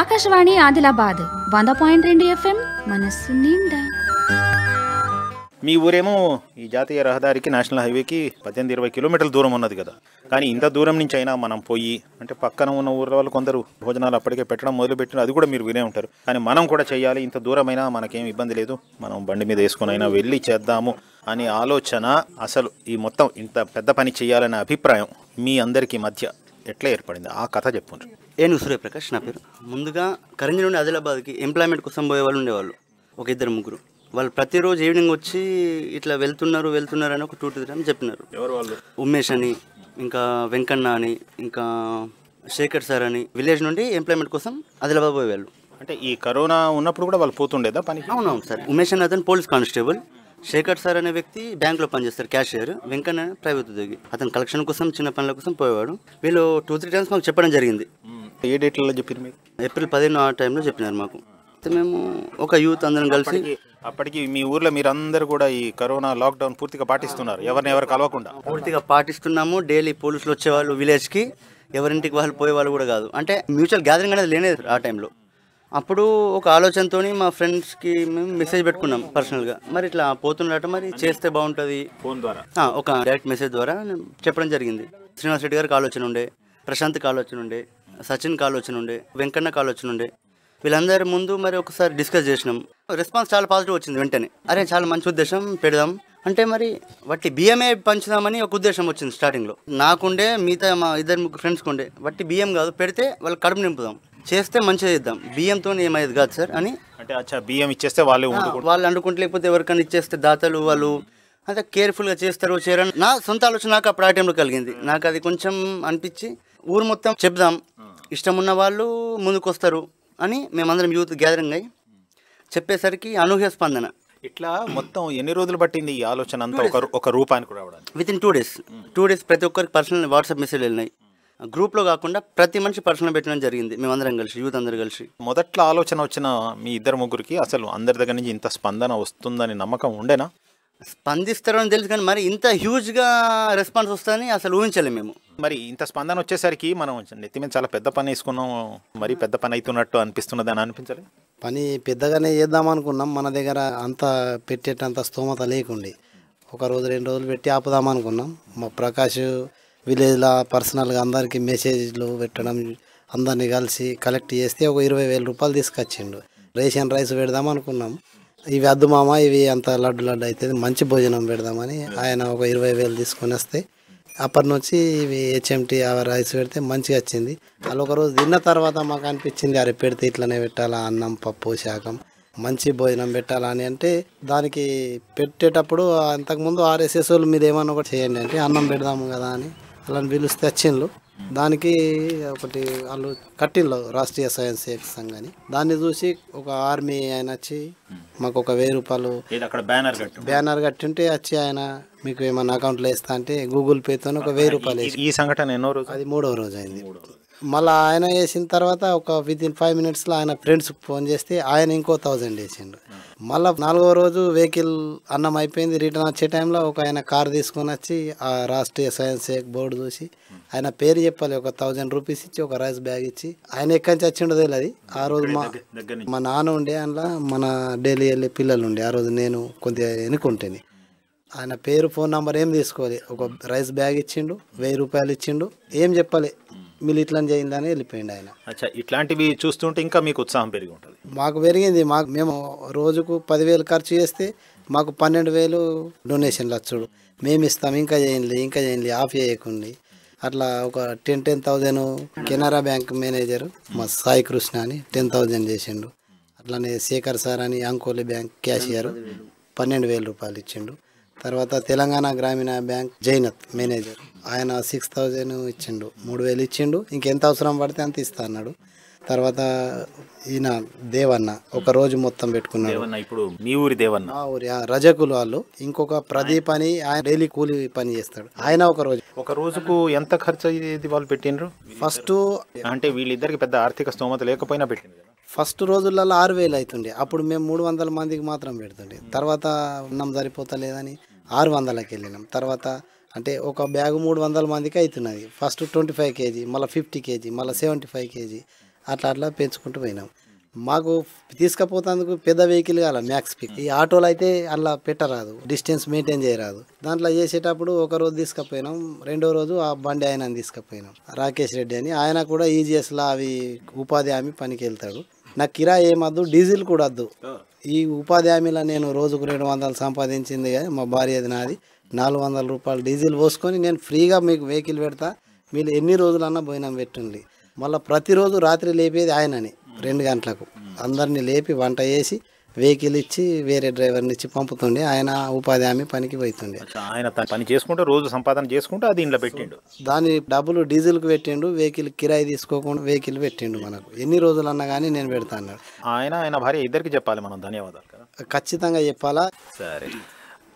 ఆకాశవాణి ఆదిలాబాద్ వంద పాయింట్ రెండు ఎఫ్ఎం మనస్సు నిండా మీ ఊరేమో ఈ జాతీయ రహదారికి నేషనల్ హైవేకి పద్దెనిమిది ఇరవై కిలోమీటర్ల దూరం ఉన్నది కదా కానీ ఇంత దూరం నుంచి అయినా మనం పోయి అంటే పక్కన ఉన్న ఊర్ల వాళ్ళు కొందరు భోజనాలు అప్పటికే పెట్టడం మొదలుపెట్టిన అది కూడా మీరు వినే ఉంటారు కానీ మనం కూడా చేయాలి ఇంత దూరమైనా మనకేం ఇబ్బంది లేదు మనం బండి మీద వేసుకుని అయినా వెళ్ళి చేద్దాము అనే ఆలోచన అసలు ఈ మొత్తం ఇంత పెద్ద పని చేయాలనే అభిప్రాయం మీ అందరికీ మధ్య ఎట్లా ఏర్పడింది ఆ కథ చెప్పండి ఏను సూర్యప్రకాష్ నా పేరు ముందుగా కరీంజీ నుండి ఆదిలాబాద్కి ఎంప్లాయ్మెంట్ కోసం పోయే వాళ్ళు ఉండేవాళ్ళు ఒక ఇద్దరు ముగ్గురు వాళ్ళు ప్రతిరోజు ఈవినింగ్ వచ్చి ఇట్లా వెళ్తున్నారు వెళ్తున్నారు అని ఒక టూ టూ అని చెప్పినారు ఎవరు వాళ్ళు ఉమేష్ అని ఇంకా వెంకన్న అని ఇంకా శేఖర్ సార్ అని విలేజ్ నుండి ఎంప్లాయ్మెంట్ కోసం ఆదిలాబాద్ పోయేవాళ్ళు అంటే ఈ కరోనా ఉన్నప్పుడు కూడా వాళ్ళు పోతుండేదా పని అవునవును సార్ ఉమేష్ అని అతను పోలీస్ కానిస్టేబుల్ శేఖర్ సార్ అనే వ్యక్తి బ్యాంక్లో పనిచేస్తారు క్యాషియర్ వెంకన్న ప్రైవేట్ ఉద్యోగి అతను కలెక్షన్ కోసం చిన్న పనుల కోసం పోయేవాడు వీళ్ళు టూ త్రీ టైమ్స్ మాకు చెప్పడం జరిగింది ఏ డేట్లలో చెప్పారు మీకు ఏప్రిల్ పదిహేను ఆ టైంలో చెప్పినారు మాకు మేము ఒక యూత్ అందరం కలిసి అప్పటికి మీ ఊర్లో మీరందరూ కూడా ఈ కరోనా లాక్డౌన్ పూర్తిగా పాటిస్తున్నారు ఎవరిని ఎవరు కలవకుండా పూర్తిగా పాటిస్తున్నాము డైలీ పోలీసులు వచ్చేవాళ్ళు విలేజ్కి ఎవరింటికి వాళ్ళు పోయే వాళ్ళు కూడా కాదు అంటే మ్యూచువల్ గ్యాదరింగ్ అనేది లేనేది ఆ టైంలో అప్పుడు ఒక ఆలోచనతో మా ఫ్రెండ్స్కి మేము మెసేజ్ పెట్టుకున్నాం పర్సనల్గా మరి ఇట్లా పోతున్నట్టు మరి చేస్తే బాగుంటుంది ఫోన్ ద్వారా ఒక డైరెక్ట్ మెసేజ్ ద్వారా చెప్పడం జరిగింది శ్రీనివాస్ రెడ్డి గారికి ఆలోచన ఉండే ప్రశాంత్కి ఆలోచన ఉండే సచిన్కి ఆలోచన ఉండే వెంకన్నకి ఆలోచన ఉండే వీళ్ళందరి ముందు మరి ఒకసారి డిస్కస్ చేసినాం రెస్పాన్స్ చాలా పాజిటివ్ వచ్చింది వెంటనే అరే చాలా మంచి ఉద్దేశం పెడదాం అంటే మరి వట్టి బియ్యమే పంచుదామని ఒక ఉద్దేశం వచ్చింది స్టార్టింగ్లో నాకుండే మిగతా మా ఇద్దరు ఫ్రెండ్స్కి ఉండే వట్టి బియ్యం కాదు పెడితే వాళ్ళు కడుపు నింపుదాం చేస్తే మంచిగా చేద్దాం బియ్యంతో ఏమయ్యేది కాదు సార్ అని అంటే అచ్చా బియ్యం ఇచ్చేస్తే వాళ్ళే వాళ్ళు అనుకుంటే లేకపోతే ఎవరికైనా ఇచ్చేస్తే దాతలు వాళ్ళు అంత కేర్ఫుల్గా చేస్తారు చేయరని నా సొంత ఆలోచన నాకు అప్పుడు ఆ టైంలో కలిగింది నాకు అది కొంచెం అనిపించి ఊరు మొత్తం చెప్దాం ఇష్టం ఉన్న వాళ్ళు ముందుకొస్తారు అని మేమందరం యూత్ గ్యాదరింగ్ అయ్యి చెప్పేసరికి అనూహ్య స్పందన ఇట్లా మొత్తం ఎన్ని రోజులు పట్టింది ఈ ఆలోచన అంతా ఒక ఒక రూపానికి రావడానికి within two days two days ప్రతి ఒక్కరికి పర్సనల్ వాట్సాప్ మెసేజ్ వెళ్ళినాయి hmm. గ్రూప్లో కాకుండా ప్రతి మనిషి పర్సనల్ పెట్టడం జరిగింది మేమందరం కలిసి యూత్ అందరం కలిసి మొదట్లో ఆలోచన వచ్చిన మీ ఇద్దరు ముగ్గురికి అసలు అందరి దగ్గర నుంచి ఇంత స్పందన వస్తుందని నమ్మకం ఉండేనా స్పందిస్తారని తెలుసు కానీ మరి ఇంత హ్యూజ్గా రెస్పాన్స్ వస్తుందని అసలు ఊహించలేము మేము మరి ఇంత స్పందన వచ్చేసరికి మనం నెత్తి మీద చాలా పెద్ద పని వేసుకున్నాం మరి పెద్ద పని అవుతున్నట్టు అనిపిస్తున్నది అని అనిపించాలి పని పెద్దగానే చేద్దాం అనుకున్నాం మన దగ్గర అంత పెట్టేటంత స్తోమత లేకుండే ఒక రోజు రెండు రోజులు పెట్టి ఆపుదాం అనుకున్నాం మా ప్రకాష్ విలేజ్లో పర్సనల్గా అందరికీ మెసేజ్లు పెట్టడం అందరినీ కలిసి కలెక్ట్ చేస్తే ఒక ఇరవై వేల రూపాయలు తీసుకొచ్చిండు రేషన్ రైస్ పెడదాం అనుకున్నాం ఇవి అద్దు మామ ఇవి అంత లడ్డు లడ్డు అవుతుంది మంచి భోజనం పెడదామని ఆయన ఒక ఇరవై వేలు తీసుకొని వస్తే అప్పటి నుంచి ఇవి హెచ్ఎంటీ రైస్ పెడితే మంచిగా వచ్చింది అలా ఒకరోజు తిన్న తర్వాత మాకు అనిపించింది అరే పెడితే ఇట్లనే పెట్టాలా అన్నం పప్పు శాకం మంచి భోజనం పెట్టాలా అని అంటే దానికి పెట్టేటప్పుడు అంతకుముందు ఆర్ఎస్ఎస్ వాళ్ళు మీరు ఏమన్నా ఒకటి చేయండి అంటే అన్నం పెడదాము కదా అని వాళ్ళని వీళ్ళు తెచ్చిండ్రు దానికి ఒకటి వాళ్ళు కట్టిండ్రు రాష్ట్రీయ స్వయం సేవక సంఘాన్ని దాన్ని చూసి ఒక ఆర్మీ ఆయన వచ్చి మాకు ఒక వెయ్యి రూపాయలు బ్యానర్ బ్యానర్ ఉంటే వచ్చి ఆయన మీకు ఏమైనా అకౌంట్లో వేస్తా అంటే గూగుల్ పేతో ఒక వెయ్యి రూపాయలు ఈ సంఘటన ఎన్నో రోజు అది మూడవ రోజు అయింది మళ్ళీ ఆయన వేసిన తర్వాత ఒక విత్ ఇన్ ఫైవ్ మినిట్స్లో ఆయన ఫ్రెండ్స్ ఫోన్ చేస్తే ఆయన ఇంకో థౌజండ్ వేసిండు మళ్ళీ నాలుగో రోజు వెహికల్ అన్నం అయిపోయింది రిటర్న్ వచ్చే టైంలో ఒక ఆయన కార్ తీసుకొని వచ్చి ఆ రాష్ట్రీయ సైన్స్ బోర్డు చూసి ఆయన పేరు చెప్పాలి ఒక థౌజండ్ రూపీస్ ఇచ్చి ఒక రైస్ బ్యాగ్ ఇచ్చి ఆయన ఎక్కడి నుంచి వచ్చిండో తెలియదు ఆ రోజు మా మా నాన్న ఉండే అందులో మన డైలీ వెళ్ళే పిల్లలు ఉండే ఆ రోజు నేను కొద్దిగా ఎన్నుకుంటేని ఆయన పేరు ఫోన్ నంబర్ ఏం తీసుకోవాలి ఒక రైస్ బ్యాగ్ ఇచ్చిండు వెయ్యి రూపాయలు ఇచ్చిండు ఏం చెప్పాలి మీరు ఇట్లా చేయిందని అని వెళ్ళిపోయింది ఆయన ఇట్లాంటివి చూస్తుంటే ఇంకా మీకు ఉత్సాహం పెరిగి ఉంటుంది మాకు పెరిగింది మాకు మేము రోజుకు పదివేలు ఖర్చు చేస్తే మాకు పన్నెండు వేలు డొనేషన్లు వచ్చుడు మేము ఇస్తాం ఇంకా చేయండి ఇంకా చేయండి ఆఫ్ చేయకుండి అట్లా ఒక ten ten thousand Canara bank manager మా సాయి కృష్ణ అని టెన్ థౌజండ్ చేసిండు అట్లానే శేఖర్ సార్ అని అంకోలి బ్యాంక్ క్యాషియర్ పన్నెండు వేల రూపాయలు ఇచ్చిండు తర్వాత తెలంగాణ గ్రామీణ బ్యాంక్ జైనత్ మేనేజర్ ఆయన సిక్స్ థౌజండ్ ఇచ్చిండు మూడు వేలు ఇచ్చిండు ఇంకెంత అవసరం పడితే అంత ఇస్తా అన్నాడు తర్వాత ఈయన దేవన్న ఒక రోజు మొత్తం పెట్టుకున్నాడు ఇప్పుడు మీ ఊరి దేవన్న ఊరి రజకులు వాళ్ళు ఇంకొక ప్రదీప్ అని ఆయన డైలీ కూలి పని చేస్తాడు ఆయన ఒక రోజు ఒక రోజుకు ఎంత ఖర్చు అయ్యేది వాళ్ళు పెట్టినరు ఫస్ట్ అంటే వీళ్ళిద్దరికి పెద్ద ఆర్థిక స్తోమత లేకపోయినా పెట్టింది ఫస్ట్ రోజులలో ఆరు వేలు అవుతుండే అప్పుడు మేము మూడు వందల మందికి మాత్రం పెడుతుండే తర్వాత అన్నం సరిపోతలేదని ఆరు వందలకి వెళ్ళినాం తర్వాత అంటే ఒక బ్యాగ్ మూడు వందల మందికి అవుతున్నది ఫస్ట్ ట్వంటీ ఫైవ్ కేజీ మళ్ళీ ఫిఫ్టీ కేజీ మళ్ళీ సెవెంటీ ఫైవ్ కేజీ అట్లా అట్లా పెంచుకుంటూ పోయినాం మాకు తీసుకుపోతందుకు పెద్ద వెహికల్ కాల మ్యాక్స్ పిక్ ఈ ఆటోలు అయితే అలా పెట్టరాదు డిస్టెన్స్ మెయింటైన్ చేయరాదు దాంట్లో చేసేటప్పుడు ఒక రోజు తీసుకుపోయినాం రెండో రోజు ఆ బండి ఆయన తీసుకుపోయినాం రాకేష్ రెడ్డి అని ఆయన కూడా ఈజీఎస్లో అవి ఉపాధి హామీ పనికి వెళ్తాడు నాకు కిరా ఏమద్దు డీజిల్ కూడా వద్దు ఈ ఉపాధి హామీలో నేను రోజుకు రెండు వందలు సంపాదించింది కానీ మా అది నాది నాలుగు వందల రూపాయలు డీజిల్ పోసుకొని నేను ఫ్రీగా మీకు వెహికల్ పెడతా మీరు ఎన్ని రోజులన్నా భోజనం పెట్టండి మళ్ళీ ప్రతిరోజు రాత్రి లేపేది ఆయనని రెండు గంటలకు అందరినీ లేపి వంట చేసి వెహికల్ ఇచ్చి వేరే డ్రైవర్ని ఇచ్చి పంపుతుండే ఆయన ఉపాధి హామీ పనికి పోతుండే ఆయన పని చేసుకుంటూ రోజు సంపాదన చేసుకుంటూ అది ఇంట్లో పెట్టిండు దాని డబ్బులు డీజిల్కి పెట్టిండు వెహికల్ కిరాయి తీసుకోకుండా వెహికల్ పెట్టిండు మనకు ఎన్ని రోజులు అన్నా కానీ నేను పెడతాను ఆయన ఆయన భార్య ఇద్దరికి చెప్పాలి మనం ధన్యవాదాలు ఖచ్చితంగా చెప్పాలా సరే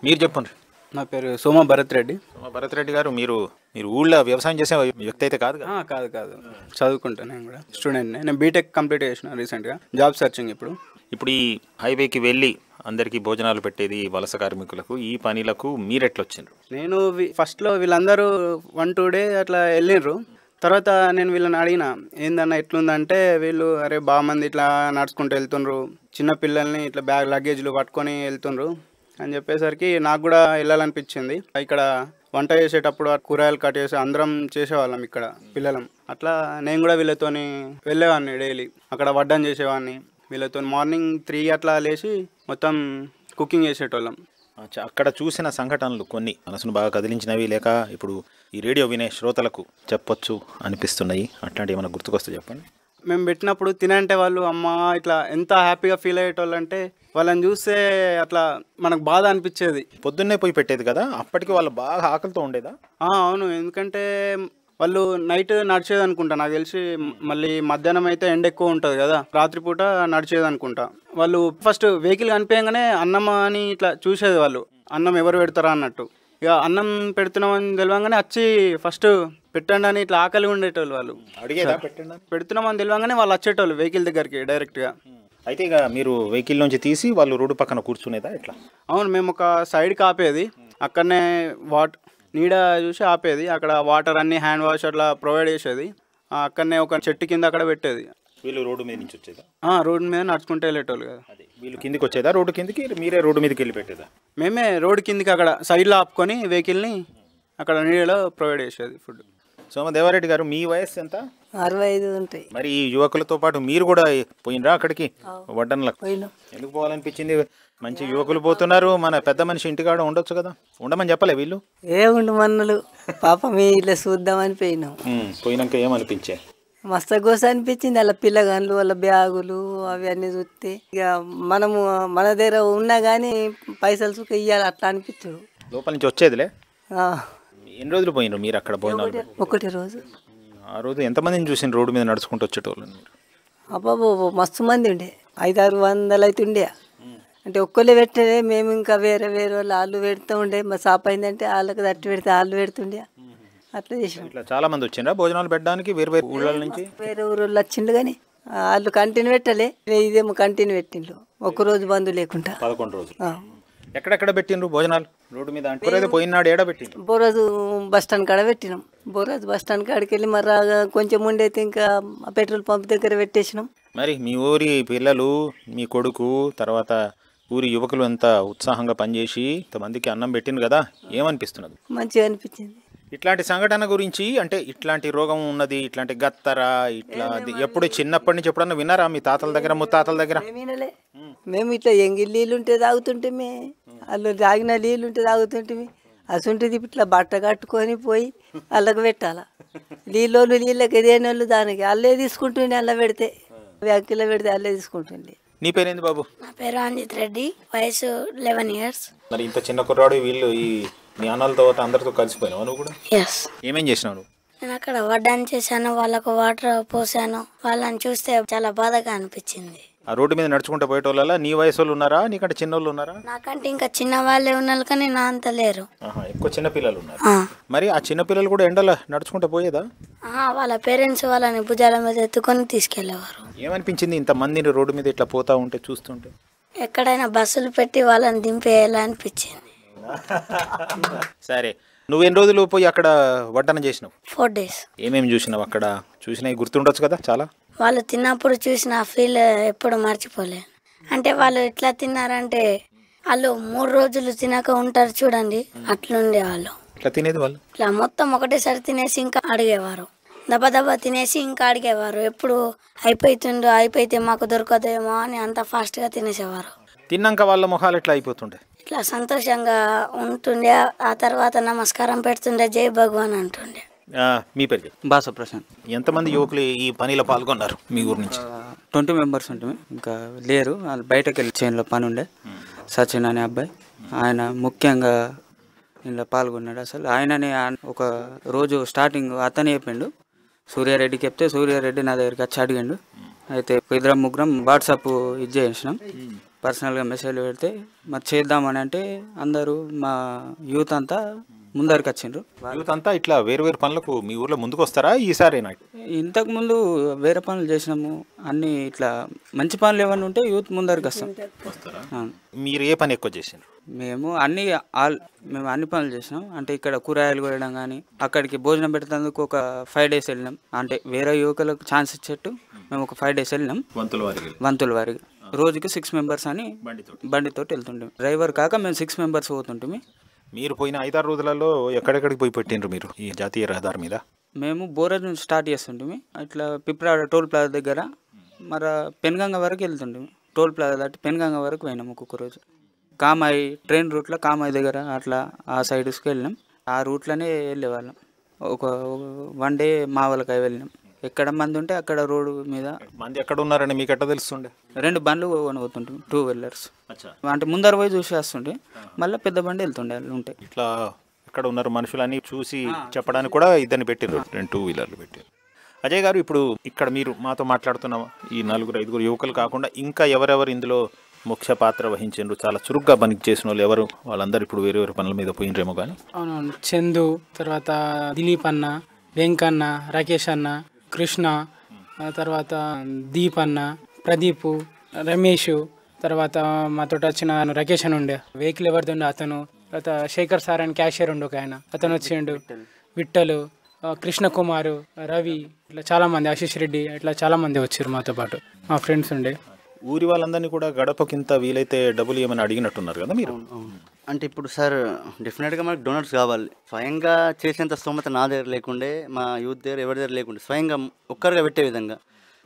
మీరు చెప్పండి నా పేరు సోమ భరత్ రెడ్డి సోమ భరత్ రెడ్డి గారు మీరు మీరు ఊళ్ళో వ్యవసాయం చేసే వ్యక్తి అయితే కాదు కాదు కాదు చదువుకుంటాను నేను కూడా స్టూడెంట్ నేను బీటెక్ కంప్లీట్ చేసిన రీసెంట్గా జాబ్ సెర్చింగ్ ఇప్పుడు ఇప్పుడు ఈ హైవేకి వెళ్ళి అందరికీ భోజనాలు పెట్టేది వలస కార్మికులకు ఈ పనిలకు మీరెట్లా వచ్చిండ్రు నేను ఫస్ట్లో వీళ్ళందరూ వన్ టూ డే అట్లా వెళ్ళిండ్రు తర్వాత నేను వీళ్ళని అడిగిన ఏందన్న ఎట్లుందంటే వీళ్ళు అరే బామంది ఇట్లా నడుచుకుంటూ వెళ్తుండ్రు చిన్న పిల్లల్ని ఇట్లా బ్యాగ్ లగేజ్లు పట్టుకొని వెళ్తుండ్రు అని చెప్పేసరికి నాకు కూడా వెళ్ళాలనిపించింది ఇక్కడ వంట చేసేటప్పుడు కూరగాయలు కట్ చేసి అందరం చేసేవాళ్ళం ఇక్కడ పిల్లలం అట్లా నేను కూడా వీళ్ళతోని వెళ్ళేవాడిని డైలీ అక్కడ వడ్డం చేసేవాడిని వీళ్ళతో మార్నింగ్ త్రీ అట్లా లేచి మొత్తం కుకింగ్ చేసేటోళ్ళం అక్కడ చూసిన సంఘటనలు కొన్ని మనసును బాగా కదిలించినవి లేక ఇప్పుడు ఈ రేడియో వినే శ్రోతలకు చెప్పొచ్చు అనిపిస్తున్నాయి అట్లాంటి ఏమైనా గుర్తుకొస్తే చెప్పండి మేము పెట్టినప్పుడు తినంటే వాళ్ళు అమ్మ ఇట్లా ఎంత హ్యాపీగా ఫీల్ అయ్యేటోళ్ళు అంటే వాళ్ళని చూస్తే అట్లా మనకు బాధ అనిపించేది పొద్దున్నే పోయి పెట్టేది కదా అప్పటికి వాళ్ళు బాగా ఆకలితో ఉండేదా అవును ఎందుకంటే వాళ్ళు నైట్ నడిచేది అనుకుంటా నాకు తెలిసి మళ్ళీ మధ్యాహ్నం అయితే ఎండ ఎక్కువ ఉంటుంది కదా రాత్రిపూట నడిచేది అనుకుంటా వాళ్ళు ఫస్ట్ వెహికల్ కనిపించగానే అన్నం అని ఇట్లా చూసేది వాళ్ళు అన్నం ఎవరు పెడతారా అన్నట్టు ఇక అన్నం పెడుతున్నామని తెలియగానే వచ్చి ఫస్ట్ పెట్టండి అని ఇట్లా ఆకలి ఉండేటోళ్ళు వాళ్ళు పెడుతున్నామని తెలియగానే వాళ్ళు వచ్చేటోళ్ళు వెహికల్ దగ్గరికి డైరెక్ట్గా అయితే ఇక మీరు వెహికల్ నుంచి తీసి వాళ్ళు రోడ్డు పక్కన కూర్చునేదా ఇట్లా అవును మేము ఒక సైడ్ కాపేది అక్కడనే వాట్ నీడ చూసి ఆపేది అక్కడ వాటర్ అన్ని హ్యాండ్ వాష్ అట్లా ప్రొవైడ్ చేసేది అక్కడనే ఒక చెట్టు కింద అక్కడ పెట్టేది వీళ్ళు రోడ్డు మీద నుంచి వచ్చేదా రోడ్డు మీద నడుచుకుంటే వెళ్ళేటోళ్ళు కదా అదే వీళ్ళు కిందికి వచ్చేదా రోడ్డు కిందికి మీరే రోడ్డు మీదకి వెళ్ళి పెట్టేదా మేమే రోడ్డు కిందికి అక్కడ సైడ్లో ఆపుకొని వెహికల్ని అక్కడ నీడలో ప్రొవైడ్ చేసేది ఫుడ్ సోమదేవారెడ్డి గారు మీ వయస్సు ఎంత అరవై ఐదు ఉంటాయి మరి ఈ యువకులతో పాటు మీరు కూడా పోయినరా అక్కడికి వడ్డన్లకు ఎందుకు పోవాలనిపించింది మంచి యువకులు పోతున్నారు మన పెద్ద మనిషి ఇంటికాడ ఉండొచ్చు కదా ఉండమని చెప్పలే వీళ్ళు ఏ ఉండమన్నలు పాప మీ ఇట్లా చూద్దామని పోయినాం పోయినాక ఏమనిపించే మస్తు గోస అనిపించింది అలా పిల్లగాన్లు వాళ్ళ బ్యాగులు అవి అన్నీ చూస్తే ఇక మనము మన దగ్గర ఉన్నా కానీ పైసలు చూక ఇవ్వాలి అట్లా అనిపించదు లోపల నుంచి వచ్చేదిలే ఎన్ని రోజులు పోయినారు మీరు అక్కడ పోయిన ఒకటి రోజు ఆ రోజు ఎంతమందిని చూసిన రోడ్డు మీద నడుచుకుంటూ వచ్చేటోళ్ళు మీరు అబ్బాబో మస్తు మంది ఉండే ఐదారు వందలు అయితే ఉండే అంటే ఒక్కళ్ళు పెట్టినదే మేము ఇంకా వేరే వేరే వాళ్ళు వాళ్ళు పెడుతూ ఉండే మా సాప అయిందంటే వాళ్ళకి తట్టి పెడితే వాళ్ళు పెడుతుండే అట్లా చేసాం చాలా మంది వచ్చిండ్రా భోజనాలు పెట్టడానికి వేరే వేరే ఊళ్ళ నుంచి వేరే వాళ్ళు వచ్చిండు కానీ వాళ్ళు కంటిన్యూ పెట్టలే ఇదేమో కంటిన్యూ పెట్టిండ్రు రోజు బంధు లేకుండా పదకొండు రోజులు ఎక్కడెక్కడ పెట్టిండ్రు భోజనాలు రోడ్డు మీద పోయినాడు బోరోజు బస్ స్టాండ్ కాడ పెట్టినాం బోరోజు బస్ స్టాండ్ కాడికి వెళ్ళి మరి కొంచెం ఉండైతే ఇంకా పెట్రోల్ పంప్ దగ్గర పెట్టేసినాం మరి మీ ఊరి పిల్లలు మీ కొడుకు తర్వాత ఊరి యువకులు ఎంత ఉత్సాహంగా పనిచేసి ఇంతమందికి అన్నం పెట్టింది కదా ఏమనిపిస్తున్నది మంచిగా అనిపించింది ఇట్లాంటి సంఘటన గురించి అంటే ఇట్లాంటి రోగం ఉన్నది ఇట్లాంటి గత్తరా ఇట్లా ఎప్పుడు చిన్నప్పటి నుంచి ఎప్పుడన్నా విన్నారా మీ తాతల దగ్గర ముత్తాతల దగ్గర మేము ఇట్లా ఎంగిల్ నీళ్ళుంటే తాగుతుంటేమే అల్లు తాగిన నీళ్ళుంటే తాగుతుంటే అసుంటిది ఇట్లా బట్ట కట్టుకొని పోయి అల్లకు పెట్టాల నీళ్ళు నీళ్ళకి ఎదేనోళ్ళు దానికి అల్లే తీసుకుంటుండే అల్ల పెడితే వ్యాంకిలో పెడితే అల్లే తీసుకుంటుండే నీ పేరేంది బాబు నా పేరు అంజిత్ రెడ్డి వయసు లెవెన్ ఇయర్స్ మరి ఇంత చిన్న కుర్రాడు వీళ్ళు ఈ అన్నలతో అందరితో కలిసిపోయినావు నువ్వు కూడా ఎస్ ఏమేం చేసినావు నేను అక్కడ వడ్డాన్ని చేశాను వాళ్ళకు వాటర్ పోసాను వాళ్ళని చూస్తే చాలా బాధగా అనిపించింది ఆ రోడ్డు మీద నడుచుకుంటూ పోయేటోళ్ళ నీ వయసు వాళ్ళు ఉన్నారా నీకంటే చిన్న వాళ్ళు ఉన్నారా నాకంటే ఇంకా చిన్న వాళ్ళే ఉన్నారు కానీ నా అంత లేరు ఎక్కువ చిన్న పిల్లలు ఉన్నారు మరి ఆ చిన్న పిల్లలు కూడా ఎండలో నడుచుకుంటూ పోయేదా వాళ్ళ పేరెంట్స్ వాళ్ళని భుజాల మీద ఎత్తుకొని తీసుకెళ్ళేవారు ఏమనిపించింది ఇంత మందిని రోడ్డు మీద ఇట్లా పోతా ఉంటే చూస్తుంటే ఎక్కడైనా బస్సులు పెట్టి వాళ్ళని దింపేయాలా అనిపించింది సరే నువ్వు ఎన్ని రోజులు పోయి అక్కడ వడ్డన చేసినావు ఫోర్ డేస్ ఏమేమి చూసినావు అక్కడ చూసినవి గుర్తుండొచ్చు కదా చాలా వాళ్ళు తిన్నప్పుడు చూసిన ఫీల్ ఎప్పుడు మర్చిపోలే అంటే వాళ్ళు ఎట్లా తిన్నారంటే వాళ్ళు మూడు రోజులు తినక ఉంటారు చూడండి అట్లుండే వాళ్ళు ఇట్లా తినేది వాళ్ళు ఇట్లా మొత్తం ఒకటేసారి తినేసి ఇంకా అడిగేవారు దబా దబా తినేసి ఇంకా అడిగేవారు ఎప్పుడు అయిపోతుండో అయిపోయితే మాకు దొరకదేమో అని అంత ఫాస్ట్గా తినేసేవారు తిన్నాక వాళ్ళ ముఖాలు ఎట్లా అయిపోతుండే ఇట్లా సంతోషంగా ఉంటుండే ఆ తర్వాత నమస్కారం పెడుతుండే జై భగవాన్ అంటుండే మీ పేరు బాస ప్రశాంత్ ఎంతమంది యువకులు ఈ పనిలో పాల్గొన్నారు మీ ఊరు నుంచి ట్వంటీ మెంబర్స్ ఉంటాయి ఇంకా లేరు వాళ్ళు బయటకు వెళ్ళి చేనులో పని ఉండే సచిన్ అనే అబ్బాయి ఆయన ముఖ్యంగా ఇందులో పాల్గొన్నాడు అసలు ఆయననే ఒక రోజు స్టార్టింగ్ అతనే చెప్పిండు సూర్యారెడ్డికి చెప్తే సూర్యారెడ్డి నా దగ్గరికి వచ్చి అడిగిండు అయితే ఇద్దరం ముగ్గురం వాట్సాప్ ఇది చేసినాం పర్సనల్గా మెసేజ్ పెడితే మరి చేద్దామని అంటే అందరూ మా యూత్ అంతా ముందరికి వచ్చిండ్రు యూత్ అంతా ఇట్లా వేరు వేరు పనులకు మీ ఊర్లో ముందుకు వస్తారా ఈసారి ఇంతకు ముందు వేరే పనులు చేసినాము అన్ని ఇట్లా మంచి పనులు ఏమన్నా ఉంటే యూత్ ముందరికి వస్తాం మీరు ఏ పని ఎక్కువ చేసిండ్రు మేము అన్ని ఆల్ మేము అన్ని పనులు చేసినాం అంటే ఇక్కడ కూరగాయలు కొనడం కానీ అక్కడికి భోజనం పెట్టేందుకు ఒక ఫైవ్ డేస్ వెళ్ళినాం అంటే వేరే యువకులకు ఛాన్స్ ఇచ్చేట్టు మేము ఒక ఫైవ్ డేస్ వెళ్ళినాం వంతుల వారికి రోజుకి సిక్స్ మెంబర్స్ అని బండితో వెళ్తుండే డ్రైవర్ కాక మేము సిక్స్ మెంబర్స్ పోతుంటే మీరు పోయిన ఐదారు రోజులలో ఎక్కడెక్కడికి పోయి పెట్టిండ్రు మీరు ఈ జాతీయ రహదారి మీద మేము బోరేజ్ నుంచి స్టార్ట్ చేస్తుంటిమి అట్లా పిప్రాడ టోల్ ప్లాజా దగ్గర మరి పెనుగంగ వరకు వెళ్తుండే టోల్ ప్లాజా దాటి పెనుగంగ వరకు పోయినాము ఒక్కొక్క రోజు కామాయి ట్రైన్ రూట్లో కామాయి దగ్గర అట్లా ఆ సైడ్స్కి వెళ్ళినాం ఆ రూట్లోనే వెళ్ళేవాళ్ళం ఒక వన్ డే మావలకాయ వెళ్ళినాం ఎక్కడ మంది ఉంటే అక్కడ రోడ్డు మీద మంది ఎక్కడ ఉన్నారని మీకు ఎట్లా తెలుస్తుండే రెండు బండ్లు కొనబోతుంటే టూ వీలర్స్ అంటే ముందర పోయి చూసి వస్తుండే మళ్ళీ పెద్ద బండి వెళ్తుండే వాళ్ళు ఉంటే ఇట్లా ఎక్కడ ఉన్నారు మనుషులన్నీ చూసి చెప్పడానికి కూడా ఇద్దరిని పెట్టారు రెండు టూ వీలర్లు పెట్టారు అజయ్ గారు ఇప్పుడు ఇక్కడ మీరు మాతో మాట్లాడుతున్న ఈ నలుగురు ఐదుగురు యువకులు కాకుండా ఇంకా ఎవరెవరు ఇందులో ముఖ్య పాత్ర వహించారు చాలా చురుగ్గా పనికి చేసిన వాళ్ళు ఎవరు వాళ్ళందరూ ఇప్పుడు వేరే వేరే పనుల మీద పోయినరేమో కానీ అవునవును చందు తర్వాత దిలీప్ అన్న వెంకన్న రాకేష్ అన్న కృష్ణ తర్వాత దీప్ అన్న ప్రదీప్ రమేష్ తర్వాత మాతో వచ్చిన రకేష్ అని ఉండే వెహికల్ ఎవరిది ఉండే అతను తర్వాత శేఖర్ సార్ అని క్యాషియర్ ఉండు ఒక ఆయన అతను వచ్చిండు విట్టలు కృష్ణ కుమారు రవి ఇట్లా చాలామంది ఆశీష్ రెడ్డి ఇట్లా చాలామంది వచ్చారు మాతో పాటు మా ఫ్రెండ్స్ ఉండే ఊరి వాళ్ళందరినీ కూడా గడపకింత వీలైతే డబ్బులు ఏమైనా అడిగినట్టున్నారు కదా మీరు అంటే ఇప్పుడు సార్ డెఫినెట్గా మనకు డొనర్స్ కావాలి స్వయంగా చేసేంత స్తోమత నా దగ్గర లేకుండే మా యూత్ దగ్గర ఎవరి దగ్గర లేకుండే స్వయంగా ఒక్కరుగా పెట్టే విధంగా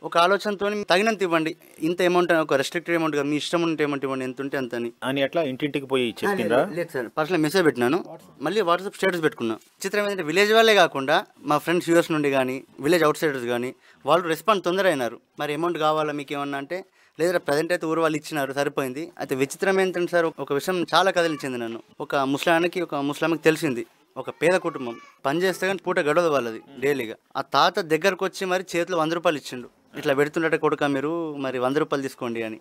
ఒక ఆలోచనతో తగినంత ఇవ్వండి ఇంత అమౌంట్ ఒక రెస్ట్రిక్టెడ్ అమౌంట్ మీ ఇష్టం ఉంటే అమౌంట్ ఇవ్వండి ఎంత ఉంటే అంత అని ఎట్లా ఇంటింటికి పోయి చెప్పిందా లేదు సార్ పర్సనల్ మెసేజ్ పెట్టినాను మళ్ళీ వాట్సాప్ స్టేటస్ పెట్టుకున్నా చిత్రం ఏంటంటే విలేజ్ వాళ్ళే కాకుండా మా ఫ్రెండ్స్ యూఎస్ నుండి కానీ విలేజ్ అవుట్ సైడర్స్ కానీ వాళ్ళు రెస్పాండ్ తొందర అయినారు మరి అమౌంట్ కావాలా మీకు ఏమన్నా అంటే లేదా ప్రజెంట్ అయితే ఊరు వాళ్ళు ఇచ్చినారు సరిపోయింది అయితే విచిత్రం ఏంటంటే సార్ ఒక విషయం చాలా కదిలించింది నన్ను ఒక ముస్లానికి ఒక ముస్లాంకి తెలిసింది ఒక పేద కుటుంబం పని చేస్తే కానీ పూట గడవదు వాళ్ళది డైలీగా ఆ తాత దగ్గరకు వచ్చి మరి చేతిలో వంద రూపాయలు ఇచ్చిండు ఇట్లా పెడుతుండట కొడుక మీరు మరి వంద రూపాయలు తీసుకోండి అని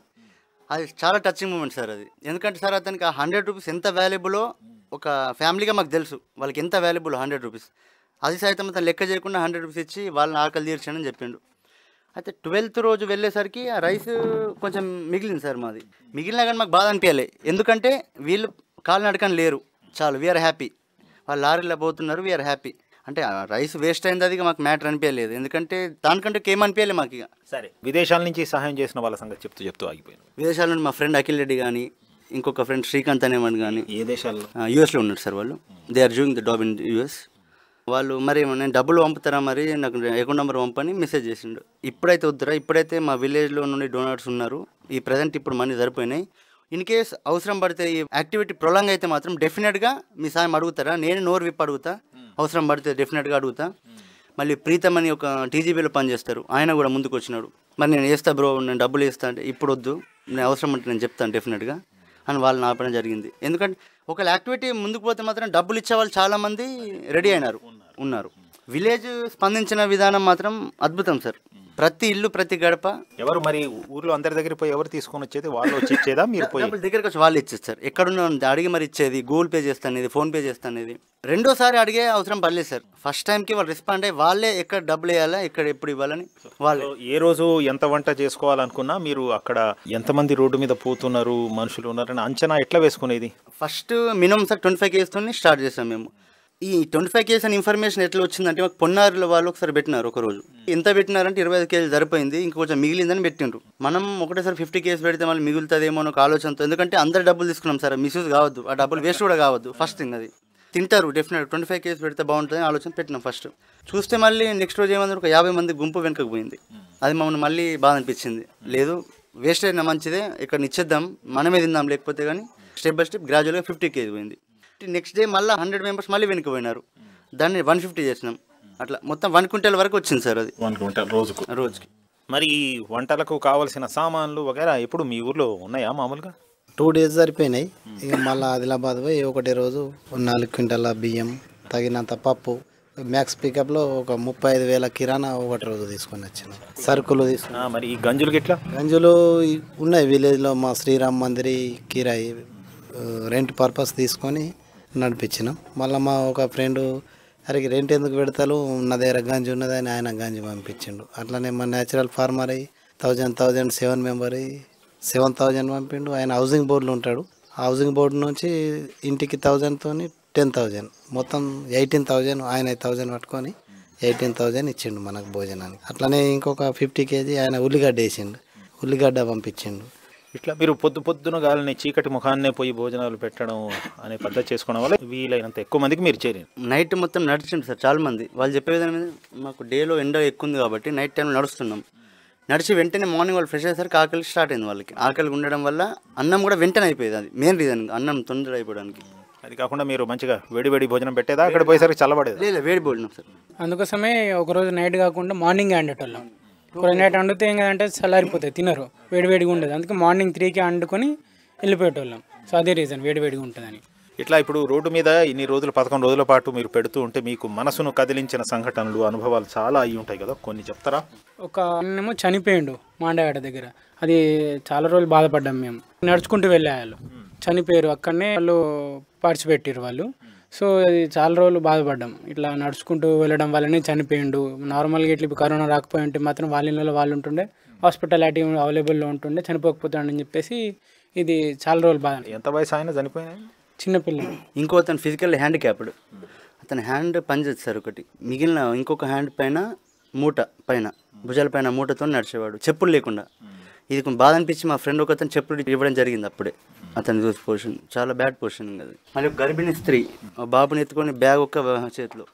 అది చాలా టచింగ్ మూమెంట్ సార్ అది ఎందుకంటే సార్ అతనికి ఆ హండ్రెడ్ రూపీస్ ఎంత వాల్యుబులో ఒక ఫ్యామిలీగా మాకు తెలుసు వాళ్ళకి ఎంత వాల్యుబుల్ హండ్రెడ్ రూపీస్ అది సైతం అతను లెక్క చేయకుండా హండ్రెడ్ రూపీస్ ఇచ్చి వాళ్ళని ఆకలి తీర్చానని చెప్పిండు అయితే ట్వెల్త్ రోజు వెళ్ళేసరికి ఆ రైస్ కొంచెం మిగిలింది సార్ మాది మిగిలినా కానీ మాకు బాధ అనిపించాలి ఎందుకంటే వీళ్ళు కాలు నడకని లేరు చాలు వీఆర్ హ్యాపీ వాళ్ళు లారీలో పోతున్నారు వీఆర్ హ్యాపీ అంటే ఆ రైస్ వేస్ట్ అయింది అది మాకు మ్యాటర్ అనిపించలేదు ఎందుకంటే దానికంటే ఏం మాకు ఇక సరే విదేశాల నుంచి సహాయం చేసిన వాళ్ళ సంగతి చెప్తూ చెప్తూ ఆగిపోయింది విదేశాల నుండి మా ఫ్రెండ్ అఖిల్ రెడ్డి కానీ ఇంకొక ఫ్రెండ్ శ్రీకాంత్ అనేవాడు కానీ ఏ దేశాల్లో యూఎస్లో ఉన్నాడు సార్ వాళ్ళు they are doing the job in US వాళ్ళు మరి నేను డబ్బులు పంపుతారా మరి నాకు అకౌంట్ నెంబర్ పంపని మెసేజ్ చేసిండు ఇప్పుడైతే వద్దురా ఇప్పుడైతే మా విలేజ్లో నుండి డోనర్స్ ఉన్నారు ఈ ప్రజెంట్ ఇప్పుడు మనీ సరిపోయినాయి ఇన్ కేస్ అవసరం పడితే ఈ యాక్టివిటీ ప్రొలాంగ్ అయితే మాత్రం డెఫినెట్గా మీ సాయం అడుగుతారా నేను నోరు విప్పి అడుగుతా అవసరం పడితే డెఫినెట్గా అడుగుతా మళ్ళీ ప్రీతం అని ఒక టీజీబీలో పనిచేస్తారు ఆయన కూడా ముందుకు వచ్చినాడు మరి నేను వేస్తా బ్రో నేను డబ్బులు వేస్తా అంటే ఇప్పుడు వద్దు నేను అవసరం అంటే నేను చెప్తాను డెఫినెట్గా అని వాళ్ళని ఆపడం జరిగింది ఎందుకంటే ఒకవేళ యాక్టివిటీ ముందుకు పోతే మాత్రం డబ్బులు ఇచ్చే వాళ్ళు చాలామంది రెడీ అయినారు ఉన్నారు విలేజ్ స్పందించిన విధానం మాత్రం అద్భుతం సార్ ప్రతి ఇల్లు ప్రతి గడప ఎవరు మరి ఊర్లో అందరి దగ్గర పోయి ఎవరు తీసుకొని వచ్చేది వాళ్ళు వచ్చి ఇచ్చేదా మీరు పోయి దగ్గరకు వచ్చి వాళ్ళు ఇచ్చేది సార్ ఎక్కడున్న అడిగి మరి ఇచ్చేది గూగుల్ పే చేస్తానేది ఫోన్ పే చేస్తానేది రెండోసారి అడిగే అవసరం పర్లేదు సార్ ఫస్ట్ టైంకి వాళ్ళు రెస్పాండ్ అయ్యి వాళ్ళే ఎక్కడ డబ్బులు వేయాలా ఎక్కడ ఎప్పుడు ఇవ్వాలని వాళ్ళు ఏ రోజు ఎంత వంట చేసుకోవాలనుకున్నా మీరు అక్కడ ఎంతమంది రోడ్డు మీద పోతున్నారు మనుషులు ఉన్నారని అంచనా ఎట్లా వేసుకునేది first minimum sir twenty five కేజీతో స్టార్ట్ చేసాం మేము ఈ ట్వంటీ ఫైవ్ కేజీస్ అని ఇన్ఫర్మేషన్ ఎట్లా వచ్చిందంటే మాకు పొన్నారుల వాళ్ళు ఒకసారి పెట్టినారు ఒకరోజు ఎంత పెట్టినారంటే ఇరవై ఐదు కేజీలు సరిపోయింది ఇంకొంచెం మిగిలిందని పెట్టిండ్రు మనం ఒకటేసారి ఫిఫ్టీ కేజీస్ పెడితే మళ్ళీ మిగులుతుందేమో ఏమో ఒక ఆలోచనతో ఎందుకంటే అందరు డబ్బులు తీసుకున్నాం సార్ మిస్యూజ్ కావద్దు ఆ డబ్బులు వేస్ట్ కూడా కావద్దు ఫస్ట్ థింగ్ అది తింటారు డెఫినెట్ ట్వంటీ ఫైవ్ కేజీ పెడితే బాగుంటుంది ఆలోచన పెట్టినాం ఫస్ట్ చూస్తే మళ్ళీ నెక్స్ట్ రోజు ఏమందరూ ఒక యాభై మంది గుంపు వెనకకు పోయింది అది మమ్మల్ని మళ్ళీ బాధ అనిపించింది లేదు వేస్ట్ అయినా మంచిదే ఇక్కడ ఇచ్చేద్దాం మనమే తిందాం లేకపోతే కానీ స్టెప్ బై స్టెప్ గ్రాడ్యువల్గా ఫిఫ్టీ కేజీ పోయింది ఫిఫ్టీ నెక్స్ట్ డే మళ్ళీ హండ్రెడ్ మెంబర్స్ మళ్ళీ వెనుక పోయినారు దాన్ని వన్ ఫిఫ్టీ చేసినాం అట్లా మొత్తం వన్ క్వింటల్ వరకు వచ్చింది సార్ అది వన్ క్వింటల్ రోజుకు రోజుకి మరి ఈ వంటలకు కావాల్సిన సామాన్లు వగేరా ఎప్పుడు మీ ఊర్లో ఉన్నాయా మామూలుగా టూ డేస్ సరిపోయినాయి ఇక మళ్ళీ ఆదిలాబాద్ పోయి ఒకటి రోజు నాలుగు క్వింటల్ బియ్యం తగినంత పప్పు మ్యాక్స్ పికప్లో ఒక ముప్పై ఐదు వేల కిరాణా ఒకటి రోజు తీసుకొని వచ్చింది సరుకులు తీసుకున్నా మరి ఈ గంజులు గిట్లా గంజులు ఉన్నాయి విలేజ్లో మా శ్రీరామ్ మందిరి కిరాయి రెంట్ పర్పస్ తీసుకొని నడిపించినాం మళ్ళీ మా ఒక ఫ్రెండు అరికి రెంట్ ఎందుకు పెడతారు నా దగ్గర గంజి ఉన్నదని ఆయన గంజి పంపించిండు అట్లనే మా న్యాచురల్ ఫార్మర్ అయ్యి థౌజండ్ థౌజండ్ సెవెన్ మెంబర్ అయ్యి సెవెన్ థౌజండ్ పంపిండు ఆయన హౌసింగ్ బోర్డులో ఉంటాడు హౌసింగ్ బోర్డు నుంచి ఇంటికి థౌజండ్తో టెన్ థౌజండ్ మొత్తం ఎయిటీన్ థౌజండ్ ఆయన థౌజండ్ పట్టుకొని ఎయిటీన్ థౌజండ్ ఇచ్చిండు మనకు భోజనానికి అట్లనే ఇంకొక ఫిఫ్టీ కేజీ ఆయన ఉల్లిగడ్డ వేసిండు ఉల్లిగడ్డ పంపించిండు ఇట్లా మీరు పొద్దు పొద్దున గాలిని చీకటి ముఖాన్నే పోయి భోజనాలు పెట్టడం అనే పద్ధతి చేసుకోవడం వల్ల వీలైనంత ఎక్కువ మందికి మీరు చేరి నైట్ మొత్తం నడిచిండు సార్ చాలా మంది వాళ్ళు చెప్పే విధంగా మాకు డేలో ఎండ ఎక్కువ ఉంది కాబట్టి నైట్ టైం నడుస్తున్నాం నడిచి వెంటనే మార్నింగ్ వాళ్ళు ఫ్రెష్ అయ్యేసరికి ఆకలి స్టార్ట్ అయింది వాళ్ళకి ఆకలి ఉండడం వల్ల అన్నం కూడా వెంటనే అయిపోయేది అది మెయిన్ రీజన్ అన్నం తొందర అయిపోవడానికి అది కాకుండా మీరు మంచిగా వేడి వేడి భోజనం పెట్టేదా అక్కడ పోయేసరికి చల్లబడేది లేదు వేడి భోజనం సార్ అందుకోసమే ఒకరోజు నైట్ కాకుండా మార్నింగ్ అండేటోళ్ళం కొన్ని నైట్ వండితే ఏం కదంటే చల్లారిపోతాయి తినరు వేడివేడిగా ఉండదు అందుకే మార్నింగ్ త్రీకి వండుకొని వెళ్ళిపోయేటోళ్ళం సో అదే రీజన్ వేడివేడిగా ఉంటుందని ఇట్లా ఇప్పుడు రోడ్డు మీద ఇన్ని రోజులు పదకొండు రోజుల పాటు మీరు పెడుతూ ఉంటే మీకు మనసును కదిలించిన సంఘటనలు అనుభవాలు చాలా అయి ఉంటాయి కదా కొన్ని చెప్తారా ఒక అన్నేమో చనిపోయిండు మాండగాడ దగ్గర అది చాలా రోజులు బాధపడ్డాం మేము నడుచుకుంటూ వెళ్ళే వాళ్ళు చనిపోయారు అక్కడనే వాళ్ళు పరిచిపెట్టారు వాళ్ళు సో అది చాలా రోజులు బాధపడ్డాం ఇట్లా నడుచుకుంటూ వెళ్ళడం వల్లనే చనిపోయిండు నార్మల్గా ఇట్లా కరోనా రాకపోయి ఉంటే మాత్రం వాళ్ళ ఇళ్ళలో వాళ్ళు ఉంటుండే అటు అవైలబుల్లో ఉంటుండే చనిపోకపోతాడని చెప్పేసి ఇది చాలా రోజులు బాధ ఎంత వయసు ఆయన చనిపోయినా చిన్నపిల్ల ఇంకో అతను ఫిజికల్ హ్యాండిక్యాప్డ్ అతని హ్యాండ్ పనిచేది సార్ ఒకటి మిగిలిన ఇంకొక హ్యాండ్ పైన మూట పైన భుజాల పైన మూటతో నడిచేవాడు చెప్పులు లేకుండా ఇది కొంచెం బాధ అనిపించి మా ఫ్రెండ్ ఒక అతను చెప్పుడు ఇవ్వడం జరిగింది అప్పుడే అతను చూసి పొజిషన్ చాలా బ్యాడ్ పొజిషన్ కదా మళ్ళీ గర్భిణీ స్త్రీ బాబుని ఎత్తుకొని బ్యాగ్ ఒక్క చేతిలో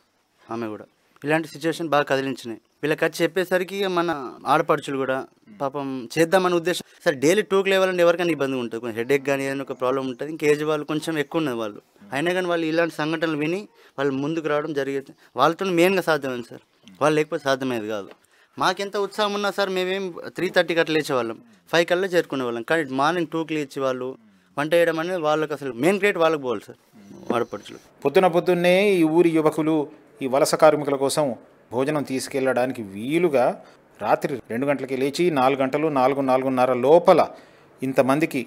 ఆమె కూడా ఇలాంటి సిచ్యువేషన్ బాగా కదిలించినాయి వీళ్ళకి వచ్చి చెప్పేసరికి మన ఆడపడుచులు కూడా పాపం చేద్దామనే ఉద్దేశం సరే డైలీ టూకి లేవాలంటే ఎవరికైనా ఇబ్బంది ఉంటుంది కొంచెం హెడేక్ కానీ ఏదైనా ఒక ప్రాబ్లం ఉంటుంది ఇంకా ఏజ్ వాళ్ళు కొంచెం ఎక్కువ ఉన్నది వాళ్ళు అయినా కానీ వాళ్ళు ఇలాంటి సంఘటనలు విని వాళ్ళు ముందుకు రావడం జరిగేది వాళ్ళతో మెయిన్గా సాధ్యమైంది సార్ వాళ్ళు లేకపోతే సాధ్యమయ్యేది కాదు మాకెంత ఉత్సాహం ఉన్నా సార్ మేమేం త్రీ థర్టీకి అట్లా లేచేవాళ్ళం ఫైవ్ కల్లా చేరుకునే వాళ్ళం కానీ మార్నింగ్ టూకి వాళ్ళు వంట చేయడం అనేది వాళ్ళకి అసలు మెయిన్ గ్రేట్ వాళ్ళకి పోవాలి సార్ వాడపడుచులు పొద్దున పొద్దున్నే ఈ ఊరి యువకులు ఈ వలస కార్మికుల కోసం భోజనం తీసుకెళ్ళడానికి వీలుగా రాత్రి రెండు గంటలకి లేచి నాలుగు గంటలు నాలుగు నాలుగున్నర లోపల ఇంతమందికి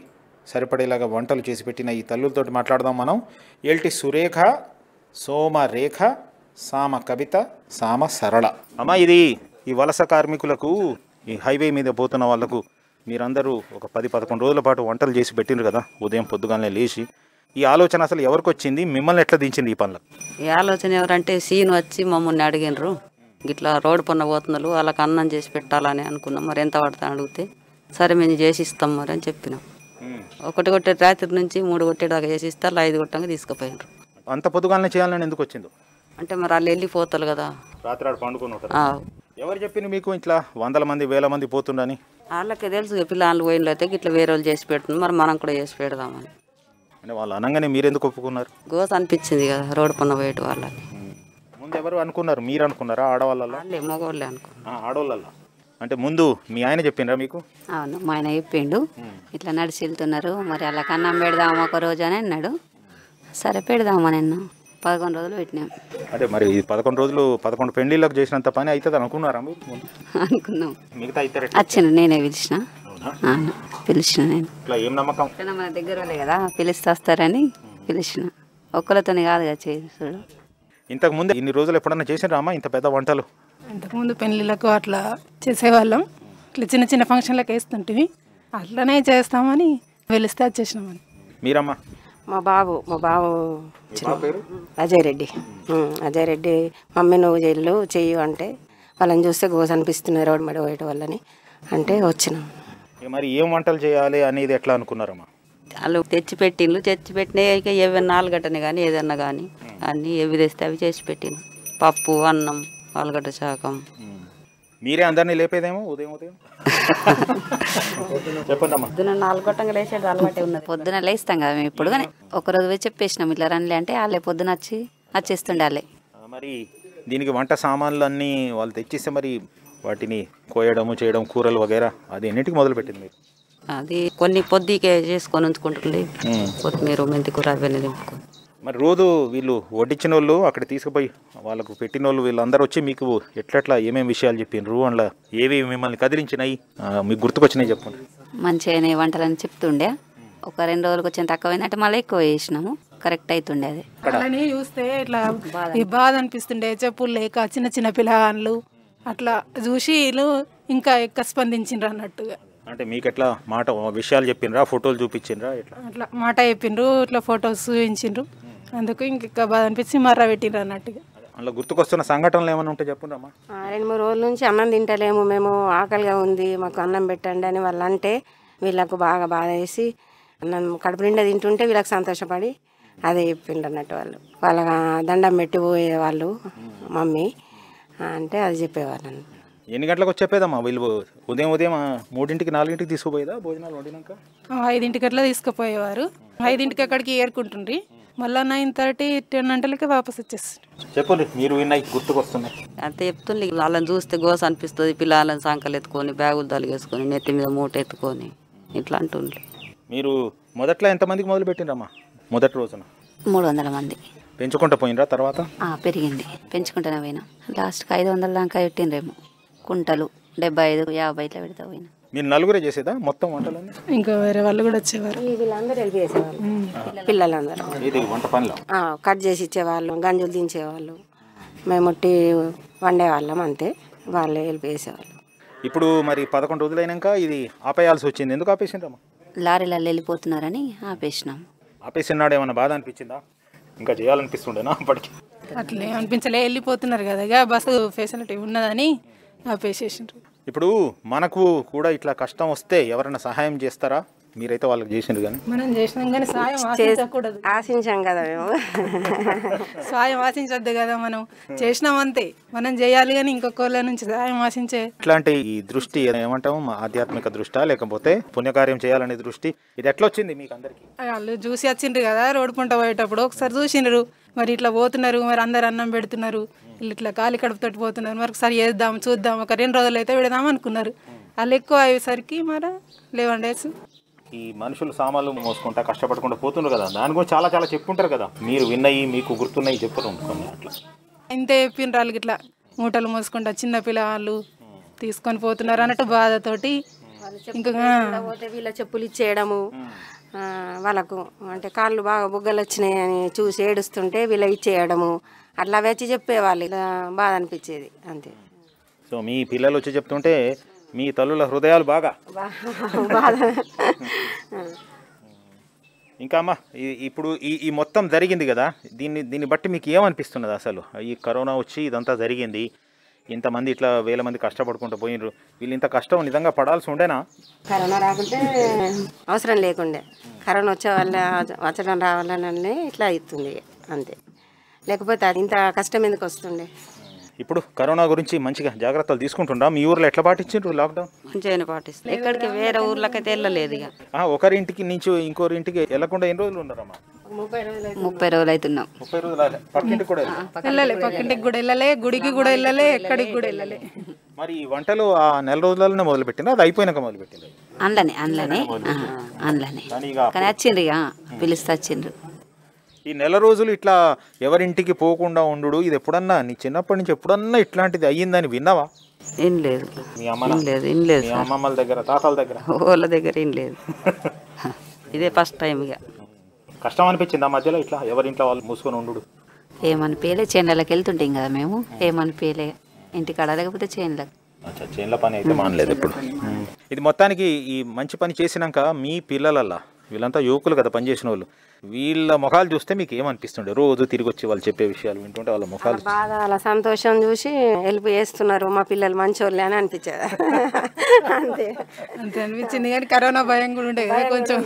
సరిపడేలాగా వంటలు చేసి పెట్టిన ఈ తల్లులతో మాట్లాడదాం మనం ఎల్టి సురేఖ సోమ రేఖ సామ కవిత సామ సరళ అమ్మ ఇది ఈ వలస కార్మికులకు ఈ హైవే మీద పోతున్న వాళ్లకు మీరందరూ ఒక పది పదకొండు రోజుల పాటు వంటలు చేసి పెట్టిండ్రు కదా ఉదయం పొద్దుగానే లేచి ఈ ఆలోచన అసలు ఎవరికి వచ్చింది మిమ్మల్ని ఎట్లా దించింది ఈ పనులకు ఈ ఆలోచన ఎవరంటే సీన్ వచ్చి మమ్మల్ని అడిగినరు ఇట్లా రోడ్డు పన్న పోతున్నారు వాళ్ళకి అన్నం చేసి పెట్టాలని అనుకున్నాం మరి ఎంత పడతా అడిగితే సరే మేము చేసి ఇస్తాం మరి అని చెప్పినాం ఒకటి కొట్టే రాత్రి నుంచి మూడు కొట్టేదాకా చేసి ఇస్తారు ఐదు కొట్టంగా తీసుకుపోయినారు అంత పొద్దుగానే చేయాలని ఎందుకు వచ్చిందో అంటే మరి వాళ్ళు వెళ్ళిపోతారు కదా రాత్రి ఆడు పండుకొని ఉంటారు ఎవరు చెప్పింది మీకు ఇట్లా వందల మంది వేల మంది పోతుండని వాళ్ళకి తెలుసు పిల్లలు పోయిన అయితే ఇట్లా వేరే వాళ్ళు చేసి పెడుతుంది మరి మనం కూడా చేసి పెడదామని అంటే వాళ్ళు అనగానే మీరు ఎందుకు ఒప్పుకున్నారు గోస్ అనిపించింది కదా రోడ్డు పన్న పోయేటి వాళ్ళకి ముందు ఎవరు అనుకున్నారు మీరు అనుకున్నారా ఆడవాళ్ళ మగవాళ్ళే అనుకున్నారు ఆడవాళ్ళ అంటే ముందు మీ ఆయన చెప్పిండ్రా మీకు అవును మా ఆయన చెప్పిండు ఇట్లా నడిచి వెళ్తున్నారు మరి అలా కన్నం పెడదాము ఒక రోజు అని అన్నాడు సరే పెడదామని అన్నా పదకొండు రోజులు పెట్టినాం అదే మరి ఈ పదకొండు రోజులు పదకొండు పెళ్లిళ్ళకు చేసినంత పని అవుతుంది అనుకున్నారా అనుకున్నాం మిగతా నేనే పిలిచిన పిలిచిన నేను ఏం నమ్మకం మన దగ్గర కదా పిలిస్తే వస్తారని పిలిచిన ఒక్కరితోనే కాదు కదా చేసుడు ఇంతకు ముందు ఇన్ని రోజులు ఎప్పుడన్నా రామా ఇంత పెద్ద వంటలు ఇంతకుముందు పెళ్ళిళ్ళకు అట్లా చేసేవాళ్ళం ఇట్లా చిన్న చిన్న ఫంక్షన్లకు వేస్తుంటివి అట్లనే చేస్తామని వెలిస్తే వచ్చేసినామని మీరమ్మా మా బాబు మా బాబు అజయ్ రెడ్డి అజయ్ రెడ్డి మమ్మీ నువ్వు చెల్లు చెయ్యు అంటే వాళ్ళని చూస్తే గోస అనిపిస్తున్నారు రోడ్ మడి పోయేట వాళ్ళని అంటే వచ్చినాం మరి ఏం వంటలు చేయాలి అనేది ఎట్లా అనుకున్నారమ్మా వాళ్ళు తెచ్చిపెట్టిండ్రు తెచ్చిపెట్టినాక ఏవైనా ఆలుగడ్డని కానీ ఏదన్నా కానీ అన్నీ ఏవి తెస్తే అవి చేసి పెట్టిండ్రు పప్పు అన్నం ఆలుగడ్డ శాకం మీరే అందరినీ లేపేదేమో ఉదయం ఉదయం పొద్దున నాలుగొట్టంగా లేచేది అలవాటే ఉన్నది పొద్దున లేస్తాం కదా మేము ఇప్పుడు కానీ ఒకరోజు చెప్పేసినాం ఇట్లా రండి అంటే వాళ్ళే పొద్దున వచ్చి వచ్చేస్తుండే వాళ్ళే మరి దీనికి వంట సామాన్లు అన్నీ వాళ్ళు తెచ్చిస్తే మరి వాటిని కోయడము చేయడం కూరలు వగేరా అది ఎన్నిటికి మొదలు పెట్టింది మీరు అది కొన్ని పొద్దుకే చేసుకొని ఉంచుకుంటుండే కొత్తిమీర కూర అవన్నీ దింపుకొని మరి రోజు వీళ్ళు వడ్డించిన వాళ్ళు అక్కడ తీసుకుపోయి వాళ్ళకు పెట్టిన వాళ్ళు వీళ్ళందరూ వచ్చి మీకు ఎట్లట్లా ఏమేమి విషయాలు చెప్పిండ్రు అందులో ఏవి మిమ్మల్ని కదిలించినాయి మీకు గుర్తుకొచ్చినాయి చెప్పండి మంచిగానే వంటలని చెప్తుండే ఒక రెండు రోజులకు వచ్చిన అయినట్టు మళ్ళీ ఎక్కువ చేసినాము కరెక్ట్ అవుతుండే అది చూస్తే ఇట్లా బాధ అనిపిస్తుండే చెప్పులు లేక చిన్న చిన్న పిల్లగాళ్ళు అట్లా చూసి ఇంకా ఎక్కువ స్పందించిండ్రు అన్నట్టుగా అంటే మీకు ఎట్లా మాట విషయాలు చెప్పిండ్రా ఫోటోలు చూపించిండ్రా ఇట్లా అట్లా మాట చెప్పిండ్రు ఇట్లా ఫొటోస్ చూపించిండ్రు అందుకు ఇంకా బాధ అనిపించి మర్ర పెట్టిండ్రు అన్నట్టుగా అలా గుర్తుకొస్తున్న సంఘటనలు ఏమైనా ఉంటే అమ్మా రెండు మూడు రోజుల నుంచి అన్నం తింటలేము మేము ఆకలిగా ఉంది మాకు అన్నం పెట్టండి అని వాళ్ళంటే వీళ్ళకు బాగా బాధ వేసి అన్నం కడుపు నిండా తింటుంటే వీళ్ళకి సంతోషపడి అదే చెప్పిండ్రు అన్నట్టు వాళ్ళు వాళ్ళ దండం పెట్టి పోయేవాళ్ళు మమ్మీ అంటే అది చెప్పేవాళ్ళు ఎన్ని గంటలకు వచ్చేదమ్మా వీళ్ళు ఉదయం ఉదయం మూడింటికి నాలుగింటికి తీసుకుపోయేదా భోజనాలు వండినాక ఐదింటికి అట్లా తీసుకుపోయేవారు ఐదింటికి అక్కడికి ఏరుకుంటుండ్రి మళ్ళా నైన్ థర్టీ టెన్ గంటలకి వాపస్ ఇచ్చేస్తాను చెప్పండి మీరు గుర్తుకొస్తున్నాయి అంతే చెప్తుంది వాళ్ళని చూస్తే గోస అనిపిస్తుంది పిల్లలని సంకలు ఎత్తుకొని బ్యాగులు తలిగేసుకొని నెత్తి మీద మూట ఎత్తుకొని ఇట్లా అంటుండ్రు మీరు మొదట్లో ఎంతమందికి మొదలు పెట్టిండ్రమ్మా మొదటి రోజున మూడు వందల మంది పెంచుకుంటా పోయినరా తర్వాత పెరిగింది పెంచుకుంటానే పోయినా లాస్ట్కి ఐదు వందల దాకా పెట్టిండ్రేమో కుంటలు డెబ్బై ఐదు యాభై ఇట్లా పెడతా పోయినా మీరు నలుగురే చేసేదా మొత్తం వంటలన్నీ ఇంకా వేరే వాళ్ళు కూడా వచ్చేవారు వీళ్ళందరూ పిల్లలందరూ వంట కట్ చేసి ఇచ్చేవాళ్ళు గంజులు దించేవాళ్ళు మేము వండేవాళ్ళం అంతే వాళ్ళే హెల్ప్ చేసేవాళ్ళు ఇప్పుడు మరి పదకొండు రోజులైనాక ఇది ఆపేయాల్సి వచ్చింది ఎందుకు ఆపేసిండ్రమ్మా లారీలలో వెళ్ళిపోతున్నారని ఆపేసినాం ఆపేసినాడు ఏమైనా బాధ అనిపించిందా ఇంకా చేయాలనిపిస్తుండేనా అప్పటికి అట్లే అనిపించలే వెళ్ళిపోతున్నారు కదా ఇక బస్సు ఫెసిలిటీ ఉన్నదని ఆపేసేసిండ్రు ఇప్పుడు మనకు కూడా ఇట్లా కష్టం వస్తే ఎవరైనా సహాయం చేస్తారా మీరైతే వాళ్ళకి చేసిండ్రు కానీ మనం చేసినాం కానీ సాయం ఆశించకూడదు ఆశించాం కదా మేము సాయం ఆశించద్దు కదా మనం చేసినాం అంతే మనం చేయాలి కానీ ఇంకొకళ్ళ నుంచి సాయం ఆశించే ఇట్లాంటి ఈ దృష్టి ఏమంటాము ఆధ్యాత్మిక దృష్టి లేకపోతే పుణ్యకార్యం చేయాలనే దృష్టి ఇది ఎట్లా వచ్చింది మీకు అందరికి వాళ్ళు చూసి వచ్చిండ్రు కదా రోడ్డు పంట పోయేటప్పుడు ఒకసారి చూసిండ్రు మరి ఇట్లా పోతున్నారు మరి అందరు అన్నం పెడుతున్నారు వీళ్ళు ఇట్లా కాలి కడుపుతోటి పోతున్నారు సరి చేద్దాం చూద్దాం ఒక రెండు రోజులు అయితే విడదాం అనుకున్నారు వాళ్ళు ఎక్కువ అయ్యేసరికి మరి లెవెన్ డేస్ ఈ మనుషులు సామాన్లు మోసుకుంటా కష్టపడకుండా పోతున్నారు కదా దాని గురించి చాలా చాలా చెప్పుంటారు కదా మీరు విన్నయి మీకు గుర్తున్నాయి చెప్పుతూ అట్లా ఇంతే చెప్పిన వాళ్ళు ఇట్లా మూటలు మోసుకుంటా చిన్న పిల్లవాళ్ళు తీసుకొని పోతున్నారు అన్నట్టు బాధతోటి ఇంకా వీళ్ళ చెప్పులు ఇచ్చేయడము వాళ్ళకు అంటే కాళ్ళు బాగా బుగ్గలు వచ్చినాయి అని చూసి ఏడుస్తుంటే వీళ్ళ ఇచ్చేయడము అట్లా వచ్చి చెప్పేవాళ్ళు బాధ అనిపించేది అంతే సో మీ పిల్లలు వచ్చి చెప్తుంటే మీ తల్లుల హృదయాలు బాగా బాధ ఇంకా అమ్మా ఇప్పుడు ఈ ఈ మొత్తం జరిగింది కదా దీన్ని దీన్ని బట్టి మీకు ఏమనిపిస్తున్నది అసలు ఈ కరోనా వచ్చి ఇదంతా జరిగింది ఇంతమంది ఇట్లా వేల మంది కష్టపడుకుంటూ పోయినారు వీళ్ళు ఇంత కష్టం నిజంగా పడాల్సి ఉండేనా కరోనా రాకుంటే అవసరం లేకుండే కరోనా వచ్చే వాళ్ళ వచ్చడం రావాలని ఇట్లా అవుతుంది అంతే లేకపోతే అది ఇంత కష్టం ఎందుకు వస్తుండే ఇప్పుడు కరోనా గురించి మంచిగా జాగ్రత్తలు తీసుకుంటుండా మీ ఊర్లో ఎట్లా పాటించారు లాక్డౌన్ మంచిగా పాటిస్తారు ఎక్కడికి వేరే ఊర్లకైతే వెళ్ళలేదు ఇక ఒకరింటికి నుంచి ఇంకోరి ఇంటికి వెళ్ళకుండా ఎన్ని రోజులు ఉన్నారమ్మా ముప్పై రోజులు అవుతున్నాం ముప్పై రోజులు పక్కింటికి కూడా వెళ్ళలే పక్కింటికి కూడా వెళ్ళలే గుడికి కూడా వెళ్ళలే ఎక్కడికి కూడా వెళ్ళలే మరి వంటలు ఆ నెల రోజులలోనే మొదలు పెట్టినా అది అయిపోయినాక మొదలు పెట్టింది అందులోనే అందులోనే అందులోనే కానీ వచ్చింది పిలిస్తే వచ్చిండ్రు ఈ నెల రోజులు ఇట్లా ఎవరింటికి పోకుండా ఉండు ఇది ఎప్పుడన్నా నీ చిన్నప్పటి నుంచి ఎప్పుడన్నా ఇట్లాంటిది అయ్యిందని విన్నావా ఏం లేదు లేదు ఏం లేదు అమ్మమ్మల దగ్గర తాతల దగ్గర వాళ్ళ దగ్గర ఏం లేదు ఇదే ఫస్ట్ టైం ఇక కష్టం అనిపించింది ఆ మధ్యలో ఇట్లా ఎవరింట్లో వాళ్ళు మూసుకొని ఉండు ఏమనిపించలే చేనులకు వెళ్తుంటాం కదా మేము ఏమనిపించలే ఇంటికాడ లేకపోతే చేనులకు చేనుల పని అయితే మానలేదు ఇప్పుడు ఇది మొత్తానికి ఈ మంచి పని చేసినాక మీ పిల్లలల్లా వీళ్ళంతా యువకులు కదా పనిచేసిన వాళ్ళు వీళ్ళ ముఖాలు చూస్తే మీకు ఏమనిపిస్తుండే రోజు తిరిగి వచ్చి వాళ్ళు చెప్పే విషయాలు వింటుంటే వాళ్ళ ముఖాలు బాధ వాళ్ళ సంతోషం చూసి హెల్ప్ చేస్తున్నారు మా పిల్లలు వాళ్ళు అని అనిపించారు అంతే అంతే అనిపించింది కానీ కరోనా భయం కూడా ఉండే కదా కొంచెం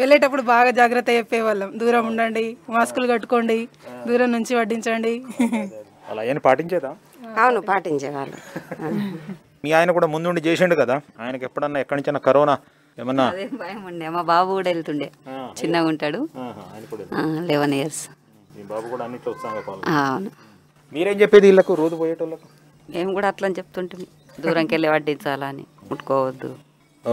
వెళ్ళేటప్పుడు బాగా జాగ్రత్త చెప్పేవాళ్ళం దూరం ఉండండి మాస్కులు కట్టుకోండి దూరం నుంచి వడ్డించండి అలా ఏం పాటించేదా అవును పాటించేవాళ్ళు మీ ఆయన కూడా ముందుండి చేసిండు కదా ఆయనకి ఎప్పుడన్నా ఎక్కడి నుంచైనా కరోనా ఏమన్నా అదేం భయం ఉండే మా బాబు కూడా వెళ్తుండే చిన్నగా ఉంటాడు లెవెన్ ఇయర్స్ మీ బాబు కూడా అన్నిట్లో అవును మీరేం చెప్పేది వీళ్ళకు రోజు పోయేటోళ్ళకు మేము కూడా అట్లా చెప్తుంటాం దూరంకి వెళ్ళి వడ్డించాలని ముట్టుకోవద్దు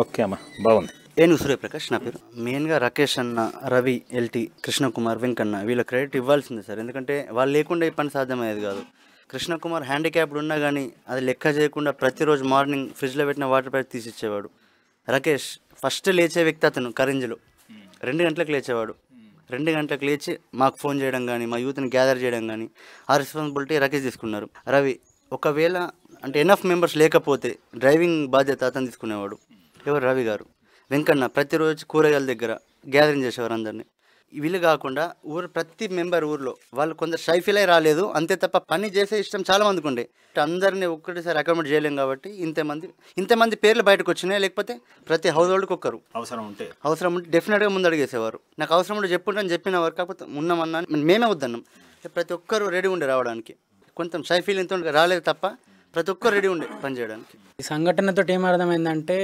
ఓకే అమ్మా బాగుంది నేను సూర్యప్రకాష్ నా పేరు మెయిన్గా రకేష్ అన్న రవి ఎల్టీ కృష్ణకుమార్ వెంకన్న వీళ్ళ క్రెడిట్ ఇవ్వాల్సిందే సార్ ఎందుకంటే వాళ్ళు లేకుండా ఈ పని సాధ్యమయ్యేది కాదు కృష్ణకుమార్ హ్యాండిక్యాప్డ్ ఉన్నా కానీ అది లెక్క చేయకుండా ప్రతిరోజు మార్నింగ్ ఫ్రిడ్జ్లో పెట్టిన వాటర్ ప్యాక్ తీసిచ్చేవాడు రకేష్ ఫస్ట్ లేచే వ్యక్తి అతను కరెంజ్లో hmm. రెండు గంటలకు లేచేవాడు hmm. రెండు గంటలకు లేచి మాకు ఫోన్ చేయడం కానీ మా యూత్ని గ్యాదర్ చేయడం కానీ ఆ రెస్పాన్సిబిలిటీ రకేష్ తీసుకున్నారు రవి ఒకవేళ అంటే ఎనఫ్ మెంబర్స్ లేకపోతే డ్రైవింగ్ బాధ్యత అతను తీసుకునేవాడు hmm. ఎవరు రవి గారు వెంకన్న ప్రతిరోజు కూరగాయల దగ్గర గ్యాదరింగ్ చేసేవారు అందరినీ వీళ్ళు కాకుండా ఊరు ప్రతి మెంబర్ ఊర్లో వాళ్ళు కొందరు అయి రాలేదు అంతే తప్ప పని చేసే ఇష్టం చాలా మందికి ఉండే అందరినీ ఒక్కటేసారి అకామిడేట్ చేయలేం కాబట్టి ఇంతమంది ఇంతమంది పేర్లు బయటకు వచ్చినాయి లేకపోతే ప్రతి హౌస్ హోల్డ్కి ఒక్కరు అవసరం ఉంటే అవసరం ఉంటే డెఫినెట్గా ముందు అడిగేసేవారు నాకు అవసరం ఉంటే చెప్పుంటాను చెప్పిన వారు కాకపోతే ఉన్నామన్నా మేమే వద్దన్నాం ప్రతి ఒక్కరు రెడీ ఉండే రావడానికి కొంచెం షైఫీల్ ఎంత రాలేదు తప్ప ప్రతి ఒక్కరు రెడీ ఉండే పని చేయడానికి ఈ సంఘటనతో ఏం అర్థమైందంటే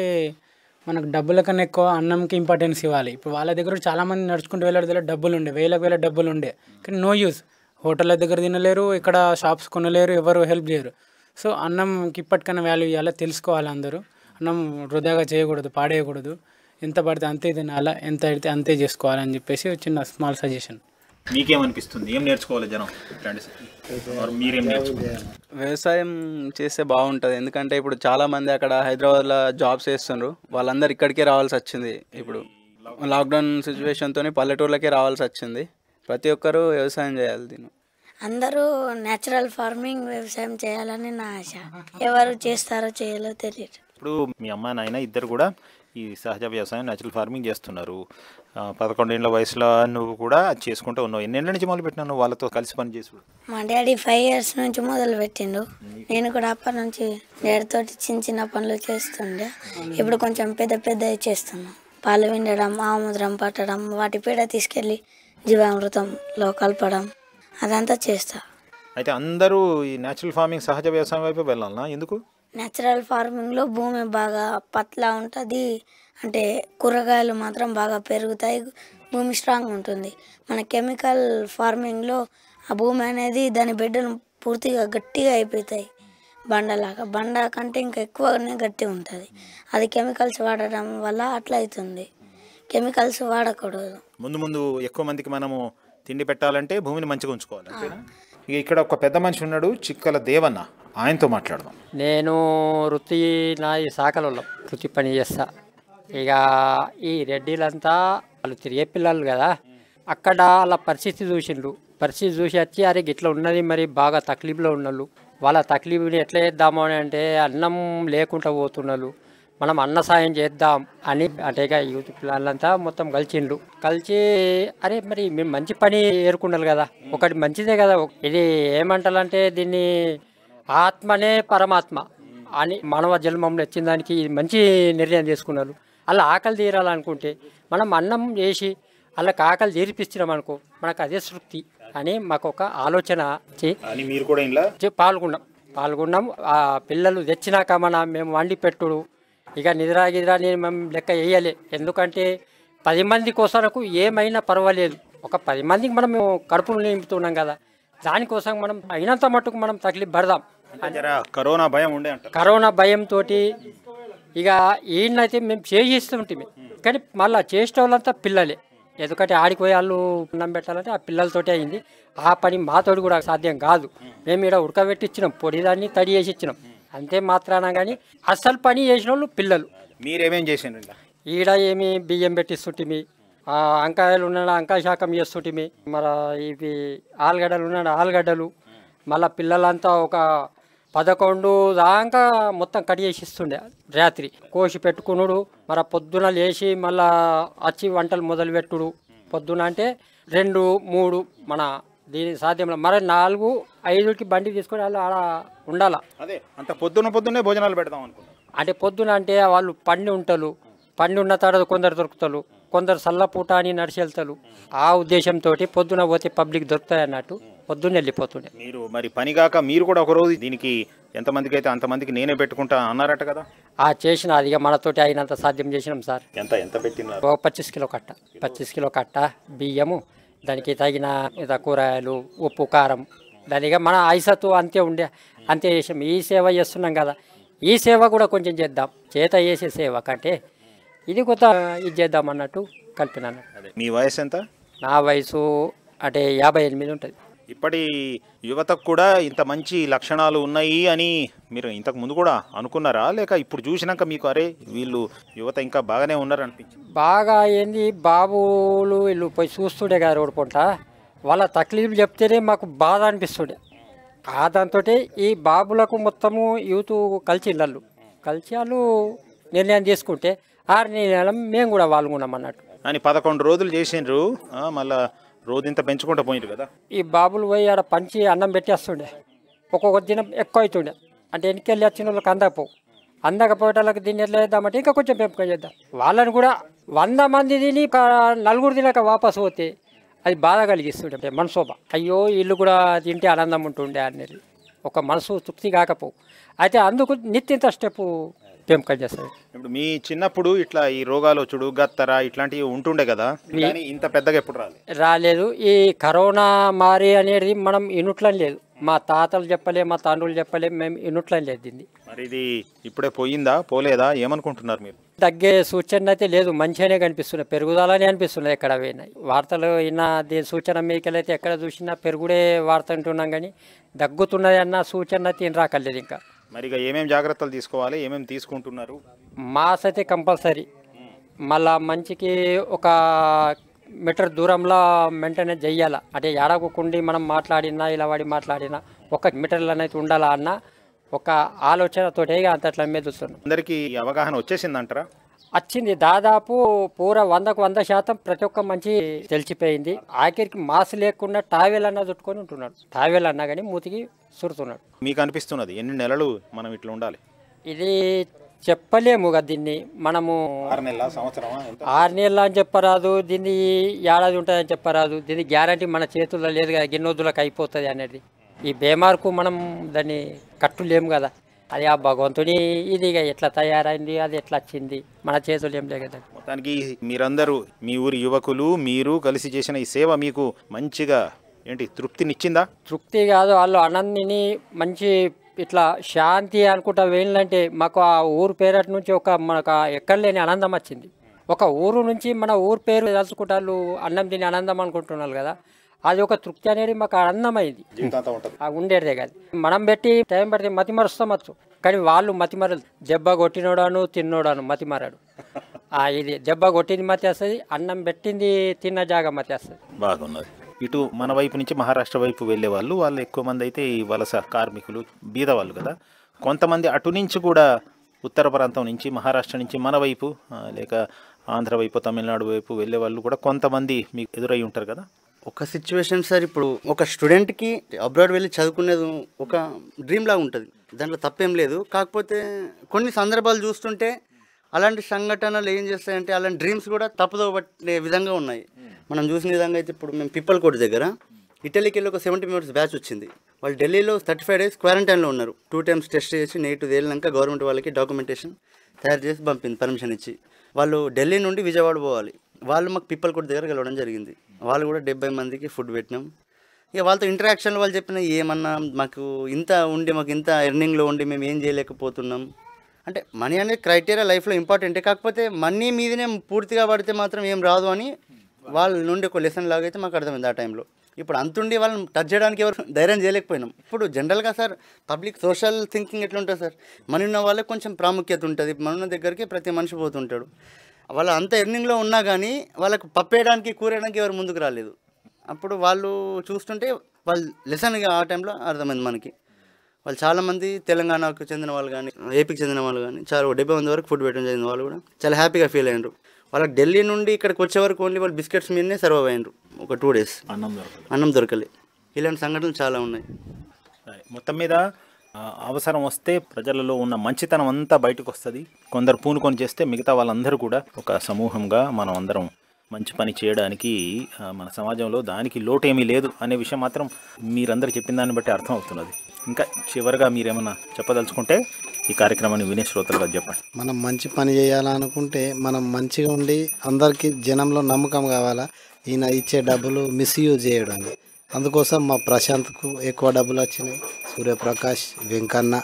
మనకు డబ్బుల కన్నా ఎక్కువ అన్నంకి ఇంపార్టెన్స్ ఇవ్వాలి ఇప్పుడు వాళ్ళ దగ్గర చాలామంది నడుచుకుంటూ వెళ్ళాడు దగ్గర డబ్బులు ఉండే వేలకు వేల డబ్బులు ఉండే కానీ నో యూస్ హోటళ్ళ దగ్గర తినలేరు ఇక్కడ షాప్స్ కొనలేరు ఎవరు హెల్ప్ చేయరు సో అన్నంకి ఇప్పటికైనా వాల్యూ ఇవ్వాలా తెలుసుకోవాలి అందరూ అన్నం వృధాగా చేయకూడదు పాడేయకూడదు ఎంత పడితే అంతే తినాలా ఎంత అయితే అంతే చేసుకోవాలని చెప్పేసి చిన్న స్మాల్ సజెషన్ మీకేమనిపిస్తుంది ఏం నేర్చుకోవాలి జనం వ్యవసాయం చేస్తే బాగుంటుంది ఎందుకంటే ఇప్పుడు చాలా మంది అక్కడ హైదరాబాద్లో జాబ్స్ చేస్తున్నారు వాళ్ళందరూ ఇక్కడికే రావాల్సి వచ్చింది ఇప్పుడు లాక్డౌన్ సిచ్యువేషన్తో పల్లెటూర్లకే రావాల్సి వచ్చింది ప్రతి ఒక్కరూ వ్యవసాయం చేయాలి దీన్ని అందరూ న్యాచురల్ ఫార్మింగ్ వ్యవసాయం చేయాలని నా ఆశ ఎవరు చేస్తారో చేయాలో తెలియదు ఇప్పుడు మీ అమ్మ నాయన ఇద్దరు కూడా ఈ సహజ వ్యవసాయం న్యాచురల్ ఫార్మింగ్ చేస్తున్నారు పదకొండేళ్ళ వయసులో నువ్వు కూడా చేసుకుంటూ ఉన్నావు ఎన్నేళ్ళ నుంచి మొదలు పెట్టినావు నువ్వు వాళ్ళతో కలిసి పని చేసుడు మా డాడీ ఫైవ్ ఇయర్స్ నుంచి మొదలు పెట్టిండు నేను కూడా అప్పటి నుంచి డాడీతో చిన్న చిన్న పనులు చేస్తుండే ఇప్పుడు కొంచెం పెద్ద పెద్ద చేస్తున్నాను పాలు విండడం ఆముద్రం పట్టడం వాటి పీడ తీసుకెళ్ళి జీవామృతంలో కలపడం అదంతా చేస్తా అయితే అందరూ ఈ నేచురల్ ఫార్మింగ్ సహజ వ్యవసాయం వైపు వెళ్ళాలనా ఎందుకు నేచురల్ ఫార్మింగ్లో భూమి బాగా పట్ల ఉంటుంది అంటే కూరగాయలు మాత్రం బాగా పెరుగుతాయి భూమి స్ట్రాంగ్ ఉంటుంది మన కెమికల్ ఫార్మింగ్లో ఆ భూమి అనేది దాని బిడ్డను పూర్తిగా గట్టిగా అయిపోతాయి బండలాగా బండ కంటే ఇంకా ఎక్కువనే గట్టి ఉంటుంది అది కెమికల్స్ వాడడం వల్ల అట్లా అవుతుంది కెమికల్స్ వాడకూడదు ముందు ముందు ఎక్కువ మందికి మనము తిండి పెట్టాలంటే భూమిని మంచిగా ఉంచుకోవాలి ఇక ఇక్కడ ఒక పెద్ద మనిషి ఉన్నాడు చిక్కల దేవన్న ఆయనతో మాట్లాడదాం నేను వృత్తి నా శాఖలలో వృత్తి పని చేస్తా ఇక ఈ రెడ్డిలంతా వాళ్ళు తిరిగే పిల్లలు కదా అక్కడ వాళ్ళ పరిస్థితి చూసిండ్రు పరిస్థితి చూసి వచ్చి అరే ఇట్లా ఉన్నది మరి బాగా తక్లీఫ్లో ఉన్నాళ్ళు వాళ్ళ తక్లీఫ్ని ఎట్లా చేద్దాము అని అంటే అన్నం లేకుండా పోతున్నారు మనం అన్న సాయం చేద్దాం అని అంటే యూత్ పిల్లలంతా మొత్తం కలిసిండ్రు కలిసి అరే మరి మేము మంచి పని ఏరుకున్నారు కదా ఒకటి మంచిదే కదా ఇది ఏమంటారంటే దీన్ని ఆత్మనే పరమాత్మ అని మానవ జన్మంలో వచ్చిన దానికి మంచి నిర్ణయం తీసుకున్నారు అలా ఆకలి తీరాలనుకుంటే మనం అన్నం వేసి అలా ఆకలి తీర్పిస్తున్నాం అనుకో మనకు అదే సృప్తి అని మాకు ఒక ఆలోచన మీరు కూడా పాల్గొన్నాం పాల్గొన్నాం ఆ పిల్లలు తెచ్చినాక మన మేము వండి పెట్టుడు ఇక నిద్ర గిద్రా నేను మేము లెక్క వేయలే ఎందుకంటే పది మంది కోసరకు ఏమైనా పర్వాలేదు ఒక పది మందికి మనం మేము కడుపును నింపుతున్నాం కదా దానికోసం మనం అయినంత మట్టుకు మనం తగిలి పడదాం కరోనా భయం ఉండే కరోనా భయంతో ఇక ఈయనైతే మేము చేయిస్తుంటే కానీ మళ్ళీ చేసే వాళ్ళంతా పిల్లలే ఎందుకంటే ఆడిపోయి వాళ్ళు అన్నం పెట్టాలంటే ఆ పిల్లలతోటే అయింది ఆ పని మాతోడు కూడా సాధ్యం కాదు మేము ఇక్కడ ఉడకబెట్టి ఇచ్చినాం దాన్ని తడి చేసి ఇచ్చినాం అంతే మాత్రాన కానీ అసలు పని చేసిన వాళ్ళు పిల్లలు మీరేమేం చేసిన ఈడ ఏమి బియ్యం పెట్టిస్తుంటిమి అంకాయలు ఉన్నాడు అంకాయ శాఖం చేస్తుంటిమి మరి ఇవి ఆలుగడ్డలు ఉన్నాడు ఆలుగడ్డలు మళ్ళీ పిల్లలంతా ఒక పదకొండు దాకా మొత్తం కడిగేసి ఇస్తుండే రాత్రి కోసి పెట్టుకునుడు మరి పొద్దున లేచి మళ్ళా వచ్చి వంటలు మొదలు పెట్టుడు పొద్దున అంటే రెండు మూడు మన దీని సాధ్యంలో మరి నాలుగు ఐదుకి బండి తీసుకొని వాళ్ళు ఆడ ఉండాల అదే అంత పొద్దున పొద్దున్నే భోజనాలు పెడతాం అనుకుంటా అంటే పొద్దున అంటే వాళ్ళు పండి ఉంటారు పండి ఉన్న తర్వాత కొందరు దొరుకుతారు కొందరు సల్లపూట అని నడిచి వెళ్తారు ఆ ఉద్దేశంతో పొద్దున పోతే పబ్లిక్ దొరుకుతాయి అన్నట్టు పొద్దున్నే వెళ్ళిపోతుండే మీరు మరి పనిగాక మీరు కూడా ఒకరోజు దీనికి ఎంతమందికి అయితే అంతమందికి నేనే పెట్టుకుంటా అన్నారట కదా ఆ చేసిన అది మనతోటి అయినంత సాధ్యం చేసినాం సార్ ఎంత ఎంత పెట్టినారు పచ్చిస్ కిలో కట్ట పచ్చిస్ కిలో కట్ట బియ్యము దానికి తగిన కూరగాయలు ఉప్పు కారం దానిగా మన ఐసతు అంతే ఉండే అంతే చేసాం ఈ సేవ చేస్తున్నాం కదా ఈ సేవ కూడా కొంచెం చేద్దాం చేత చేసే సేవ కంటే ఇది కొత్త ఇది చేద్దాం అన్నట్టు కలిపినాను మీ వయసు ఎంత నా వయసు అంటే యాభై ఎనిమిది ఉంటుంది ఇప్పటి యువతకు కూడా ఇంత మంచి లక్షణాలు ఉన్నాయి అని మీరు ఇంతకు ముందు కూడా అనుకున్నారా లేక ఇప్పుడు చూసినాక మీకు అరే వీళ్ళు యువత ఇంకా బాగానే ఉన్నారు అనిపించింది బాగా ఏంది బాబులు వీళ్ళు పోయి చూస్తుండే కదా రోడ్కుంటా వాళ్ళ తక్లీఫ్ చెప్తేనే మాకు బాధ అనిపిస్తుండే ఆ దాంతో ఈ బాబులకు మొత్తము యూత్ కలిసి వాళ్ళు కలిసి వాళ్ళు నిర్ణయం తీసుకుంటే ఆరు నిర్ణయాలు మేము కూడా వాళ్ళు ఉన్నాం అన్నట్టు అని పదకొండు రోజులు చేసిండ్రు మళ్ళీ రోజు ఇంత పెంచుకుంటూ పోయింది కదా ఈ బాబులు పోయి ఆడ పంచి అన్నం పెట్టేస్తుండే ఒక్కొక్క దినం ఎక్కువ అవుతుండే అంటే ఎన్నికెళ్ళి వచ్చిన వాళ్ళకి అందకపోవు అందకపోయేటోళ్ళకి దీన్ని ఎట్లా చేద్దామంటే ఇంకా కొంచెం పెంపకం చేద్దాం వాళ్ళని కూడా వంద మంది తిని నలుగురు తినక వాపసు పోతే అది బాధ కలిగిస్తుండే మనసోభ అయ్యో ఇల్లు కూడా తింటే ఆనందం ఉంటుండే అనేది ఒక మనసు తృప్తి కాకపోవు అయితే అందుకు నిత్యంత స్టెప్పు పెంపకం చేస్తాయి ఇప్పుడు మీ చిన్నప్పుడు ఇట్లా ఈ రోగాలు వచ్చుడు గత్తర ఇట్లాంటివి ఉంటుండే కదా ఇంత పెద్దగా ఎప్పుడు రాలేదు రాలేదు ఈ కరోనా మారి అనేది మనం ఇనుట్లని లేదు మా తాతలు చెప్పలే మా తండ్రులు చెప్పలే మేము ఇనుట్లని లేదు దీన్ని మరి ఇది ఇప్పుడే పోయిందా పోలేదా ఏమనుకుంటున్నారు మీరు తగ్గే సూచన అయితే లేదు మంచిగానే కనిపిస్తున్నాయి పెరుగుదలనే అనిపిస్తున్నాయి ఎక్కడ పోయినాయి వార్తలు ఇన్న దీని సూచన మీకెళ్ళైతే ఎక్కడ చూసినా పెరుగుడే వార్త అంటున్నాం కానీ దగ్గుతున్నది అన్న సూచన అయితే ఏం రాకలేదు ఇంకా మరి ఇక ఏమేమి జాగ్రత్తలు తీసుకోవాలి ఏమేమి తీసుకుంటున్నారు మాస్ అయితే కంపల్సరీ మళ్ళా మంచికి ఒక మీటర్ దూరంలో మెయింటెనెన్స్ చేయాలా అంటే ఏడాకుండి మనం మాట్లాడినా ఇలా వాడి మాట్లాడినా ఒక మీటర్లనైతే ఉండాలా అన్న ఒక ఆలోచనతోటే అంతట్ల మీద అందరికీ అవగాహన వచ్చేసిందంటారా వచ్చింది దాదాపు పూర వందకు వంద శాతం ప్రతి ఒక్క మంచి తెలిసిపోయింది ఆఖరికి మాస్ లేకుండా టావెల్ అన్నా చుట్టుకొని ఉంటున్నాడు టావెల్ అన్నా కానీ మూతికి సురుతున్నాడు మీకు అనిపిస్తున్నది ఎన్ని నెలలు మనం ఇట్లా ఉండాలి ఇది చెప్పలేము కదా దీన్ని మనము ఆరు నెలలు అని చెప్పరాదు దీన్ని ఏడాది ఉంటుంది అని చెప్పరాదు దీని గ్యారంటీ మన చేతుల్లో లేదు కదా గిన్నొద్దులకు అయిపోతుంది అనేది ఈ బేమార్కు మనం దాన్ని కట్టులేము కదా అది ఆ భగవంతుని ఇది ఎట్లా తయారైంది అది ఎట్లా వచ్చింది మన చేతులు ఏం లేదు మొత్తానికి మీరందరూ మీ ఊరి యువకులు మీరు కలిసి చేసిన ఈ సేవ మీకు మంచిగా ఏంటి తృప్తినిచ్చిందా తృప్తి కాదు వాళ్ళు అనందిని మంచి ఇట్లా శాంతి అనుకుంటా వెళ్ళాలంటే మాకు ఆ ఊరు పేరటి నుంచి ఒక మనకు ఎక్కడ లేని ఆనందం వచ్చింది ఒక ఊరు నుంచి మన ఊరు పేరు తలుచుకుంటారు అన్నం తిని ఆనందం అనుకుంటున్నారు కదా అది ఒక తృప్తి అనేది మాకు అన్నమైంది ఉండేదే కాదు మనం పెట్టి టైం పెడితే మరుస్తామచ్చు కానీ వాళ్ళు మతి మరలు దెబ్బ కొట్టినోడాను తిన్నోడాను మతిమరడు ఇది దెబ్బ కొట్టింది మతి వస్తుంది అన్నం పెట్టింది తిన్న జాగా వస్తుంది బాగున్నది ఇటు మన వైపు నుంచి మహారాష్ట్ర వైపు వెళ్ళే వాళ్ళు వాళ్ళు ఎక్కువ మంది అయితే ఈ వలస కార్మికులు బీద వాళ్ళు కదా కొంతమంది అటు నుంచి కూడా ఉత్తర ప్రాంతం నుంచి మహారాష్ట్ర నుంచి మన వైపు లేక ఆంధ్ర వైపు తమిళనాడు వైపు వెళ్ళే వాళ్ళు కూడా కొంతమంది మీకు ఎదురై ఉంటారు కదా ఒక సిచ్యువేషన్ సార్ ఇప్పుడు ఒక స్టూడెంట్కి అబ్రాడ్ వెళ్ళి చదువుకునేది ఒక డ్రీమ్ లాగా ఉంటుంది దాంట్లో తప్పేం లేదు కాకపోతే కొన్ని సందర్భాలు చూస్తుంటే అలాంటి సంఘటనలు ఏం చేస్తాయంటే అలాంటి డ్రీమ్స్ కూడా తప్పుదో పట్టే విధంగా ఉన్నాయి మనం చూసిన విధంగా అయితే ఇప్పుడు మేము పిప్పల్ కోట దగ్గర ఇటలీకి వెళ్ళి ఒక సెవెంటీ మెంబర్స్ బ్యాచ్ వచ్చింది వాళ్ళు ఢిల్లీలో థర్టీ ఫైవ్ డేస్ క్వారంటైన్లో ఉన్నారు టూ టైమ్స్ టెస్ట్ చేసి నెగిటివ్ వెళ్ళినాక గవర్నమెంట్ వాళ్ళకి డాక్యుమెంటేషన్ తయారు చేసి పంపింది పర్మిషన్ ఇచ్చి వాళ్ళు ఢిల్లీ నుండి విజయవాడ పోవాలి వాళ్ళు మాకు పీపుల్ కూడా దగ్గర వెళ్ళడం జరిగింది వాళ్ళు కూడా డెబ్బై మందికి ఫుడ్ పెట్టినాం ఇక వాళ్ళతో ఇంటరాక్షన్ వాళ్ళు చెప్పిన ఏమన్నా మాకు ఇంత ఉండి మాకు ఇంత ఎర్నింగ్లో ఉండి మేము ఏం చేయలేకపోతున్నాం అంటే మనీ అనేది క్రైటీరియా లైఫ్లో ఇంపార్టెంటే కాకపోతే మనీ మీదనే పూర్తిగా పడితే మాత్రం ఏం రాదు అని వాళ్ళ నుండి ఒక లెసన్ లాగా అయితే మాకు అర్థమైంది ఆ టైంలో ఇప్పుడు అంతుండి వాళ్ళని టచ్ చేయడానికి ఎవరు ధైర్యం చేయలేకపోయినాం ఇప్పుడు జనరల్గా సార్ పబ్లిక్ సోషల్ థింకింగ్ ఎట్లుంటుంది సార్ మన ఉన్న వాళ్ళకి కొంచెం ప్రాముఖ్యత ఉంటుంది మన ఉన్న దగ్గరికి ప్రతి మనిషి పోతుంటాడు వాళ్ళు అంత ఎర్నింగ్లో ఉన్నా కానీ వాళ్ళకు పప్పేయడానికి కూరేయడానికి ఎవరు ముందుకు రాలేదు అప్పుడు వాళ్ళు చూస్తుంటే వాళ్ళు లెసన్గా ఆ టైంలో అర్థమైంది మనకి వాళ్ళు చాలామంది తెలంగాణకు చెందిన వాళ్ళు కానీ ఏపీకి చెందిన వాళ్ళు కానీ చాలా డెబ్బై మంది వరకు ఫుడ్ పెట్టడం జరిగింది వాళ్ళు కూడా చాలా హ్యాపీగా ఫీల్ అయ్యారు వాళ్ళకి ఢిల్లీ నుండి ఇక్కడికి వచ్చే వరకు ఓన్లీ వాళ్ళు బిస్కెట్స్ మీదనే సర్వ్ అయ్యారు ఒక టూ డేస్ అన్నం దొరకలే అన్నం దొరకలే ఇలాంటి సంఘటనలు చాలా ఉన్నాయి మొత్తం మీద అవసరం వస్తే ప్రజలలో ఉన్న మంచితనం అంతా బయటకు వస్తుంది కొందరు పూనుకొని చేస్తే మిగతా వాళ్ళందరూ కూడా ఒక సమూహంగా మనం అందరం మంచి పని చేయడానికి మన సమాజంలో దానికి లోటేమీ లేదు అనే విషయం మాత్రం మీరందరూ చెప్పిన దాన్ని బట్టి అర్థం అవుతున్నది ఇంకా చివరిగా మీరేమన్నా చెప్పదలుచుకుంటే ఈ కార్యక్రమాన్ని వినే శ్రోతలుగా చెప్పండి మనం మంచి పని చేయాలనుకుంటే మనం మంచిగా ఉండి అందరికీ జనంలో నమ్మకం కావాలా ఈయన ఇచ్చే డబ్బులు మిస్యూజ్ చేయడం అందుకోసం మా ప్రశాంత్కు ఎక్కువ డబ్బులు వచ్చినాయి సూర్యప్రకాష్ వెంకన్న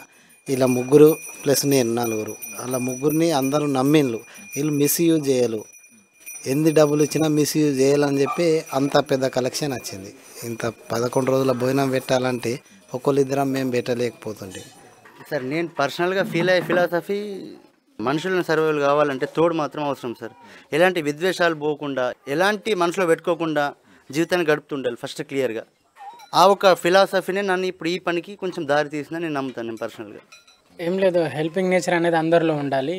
ఇలా ముగ్గురు ప్లస్ నేను నలుగురు అలా ముగ్గురిని అందరూ నమ్మిన్లు వీళ్ళు మిస్యూజ్ చేయలు ఎన్ని డబ్బులు ఇచ్చినా మిస్యూజ్ చేయాలని చెప్పి అంత పెద్ద కలెక్షన్ వచ్చింది ఇంత పదకొండు రోజుల భోజనం పెట్టాలంటే ఒక్కొల్లిద్దరం మేము పెట్టలేకపోతుండే సార్ నేను పర్సనల్గా ఫీల్ అయ్యే ఫిలాసఫీ మనుషులను సర్వేలు కావాలంటే తోడు మాత్రం అవసరం సార్ ఎలాంటి విద్వేషాలు పోకుండా ఎలాంటి మనసులో పెట్టుకోకుండా జీవితాన్ని గడుపుతుండాలి ఫస్ట్ క్లియర్గా ఆ ఒక ఫిలాసఫీనే నన్ను ఇప్పుడు ఈ పనికి కొంచెం దారి తీసిందని నేను నమ్ముతాను నేను పర్సనల్గా ఏం లేదు హెల్పింగ్ నేచర్ అనేది అందరిలో ఉండాలి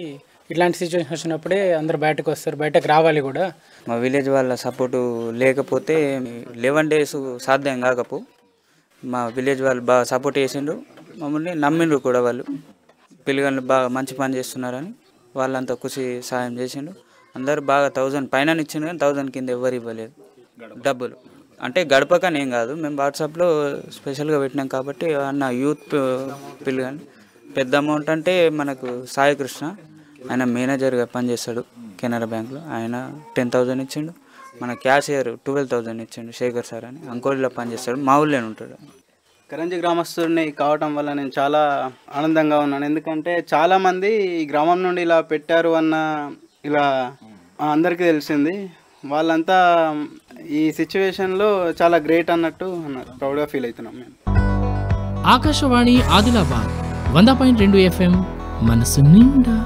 ఇట్లాంటి సిచ్యువేషన్ వచ్చినప్పుడే అందరు బయటకు వస్తారు బయటకు రావాలి కూడా మా విలేజ్ వాళ్ళ సపోర్టు లేకపోతే లెవెన్ డేస్ సాధ్యం కాకపో మా విలేజ్ వాళ్ళు బాగా సపోర్ట్ చేసిండ్రు మమ్మల్ని నమ్మిండ్రు కూడా వాళ్ళు పిల్లగాళ్ళు బాగా మంచి పని చేస్తున్నారని వాళ్ళంతా కృషి సాయం చేసిండు అందరూ బాగా థౌజండ్ పైన ఇచ్చిండ్రు కానీ థౌజండ్ కింద ఎవరు ఇవ్వలేదు డబ్బులు అంటే గడపకని ఏం కాదు మేము వాట్సాప్లో స్పెషల్గా పెట్టినాం కాబట్టి అన్న యూత్ పిల్లి కానీ పెద్ద అమౌంట్ అంటే మనకు సాయికృష్ణ ఆయన మేనేజర్గా పనిచేస్తాడు కెనరా బ్యాంక్లో ఆయన టెన్ థౌజండ్ ఇచ్చిండు మన క్యాషియర్ ట్వెల్వ్ థౌజండ్ ఇచ్చిండు శేఖర్ సార్ అని అంకోడిలో పనిచేస్తాడు మా ఊళ్ళోనే ఉంటాడు కరంజీ గ్రామస్తుడిని కావటం వల్ల నేను చాలా ఆనందంగా ఉన్నాను ఎందుకంటే చాలామంది ఈ గ్రామం నుండి ఇలా పెట్టారు అన్న ఇలా అందరికీ తెలిసింది వాళ్ళంతా ఈ సిచ్యువేషన్లో చాలా గ్రేట్ అన్నట్టు అన్నారు ప్రౌడ్గా ఫీల్ అవుతున్నాం మేము ఆకాశవాణి ఆదిలాబాద్ వంద పాయింట్ రెండు ఎఫ్ఎం మనసు నిండా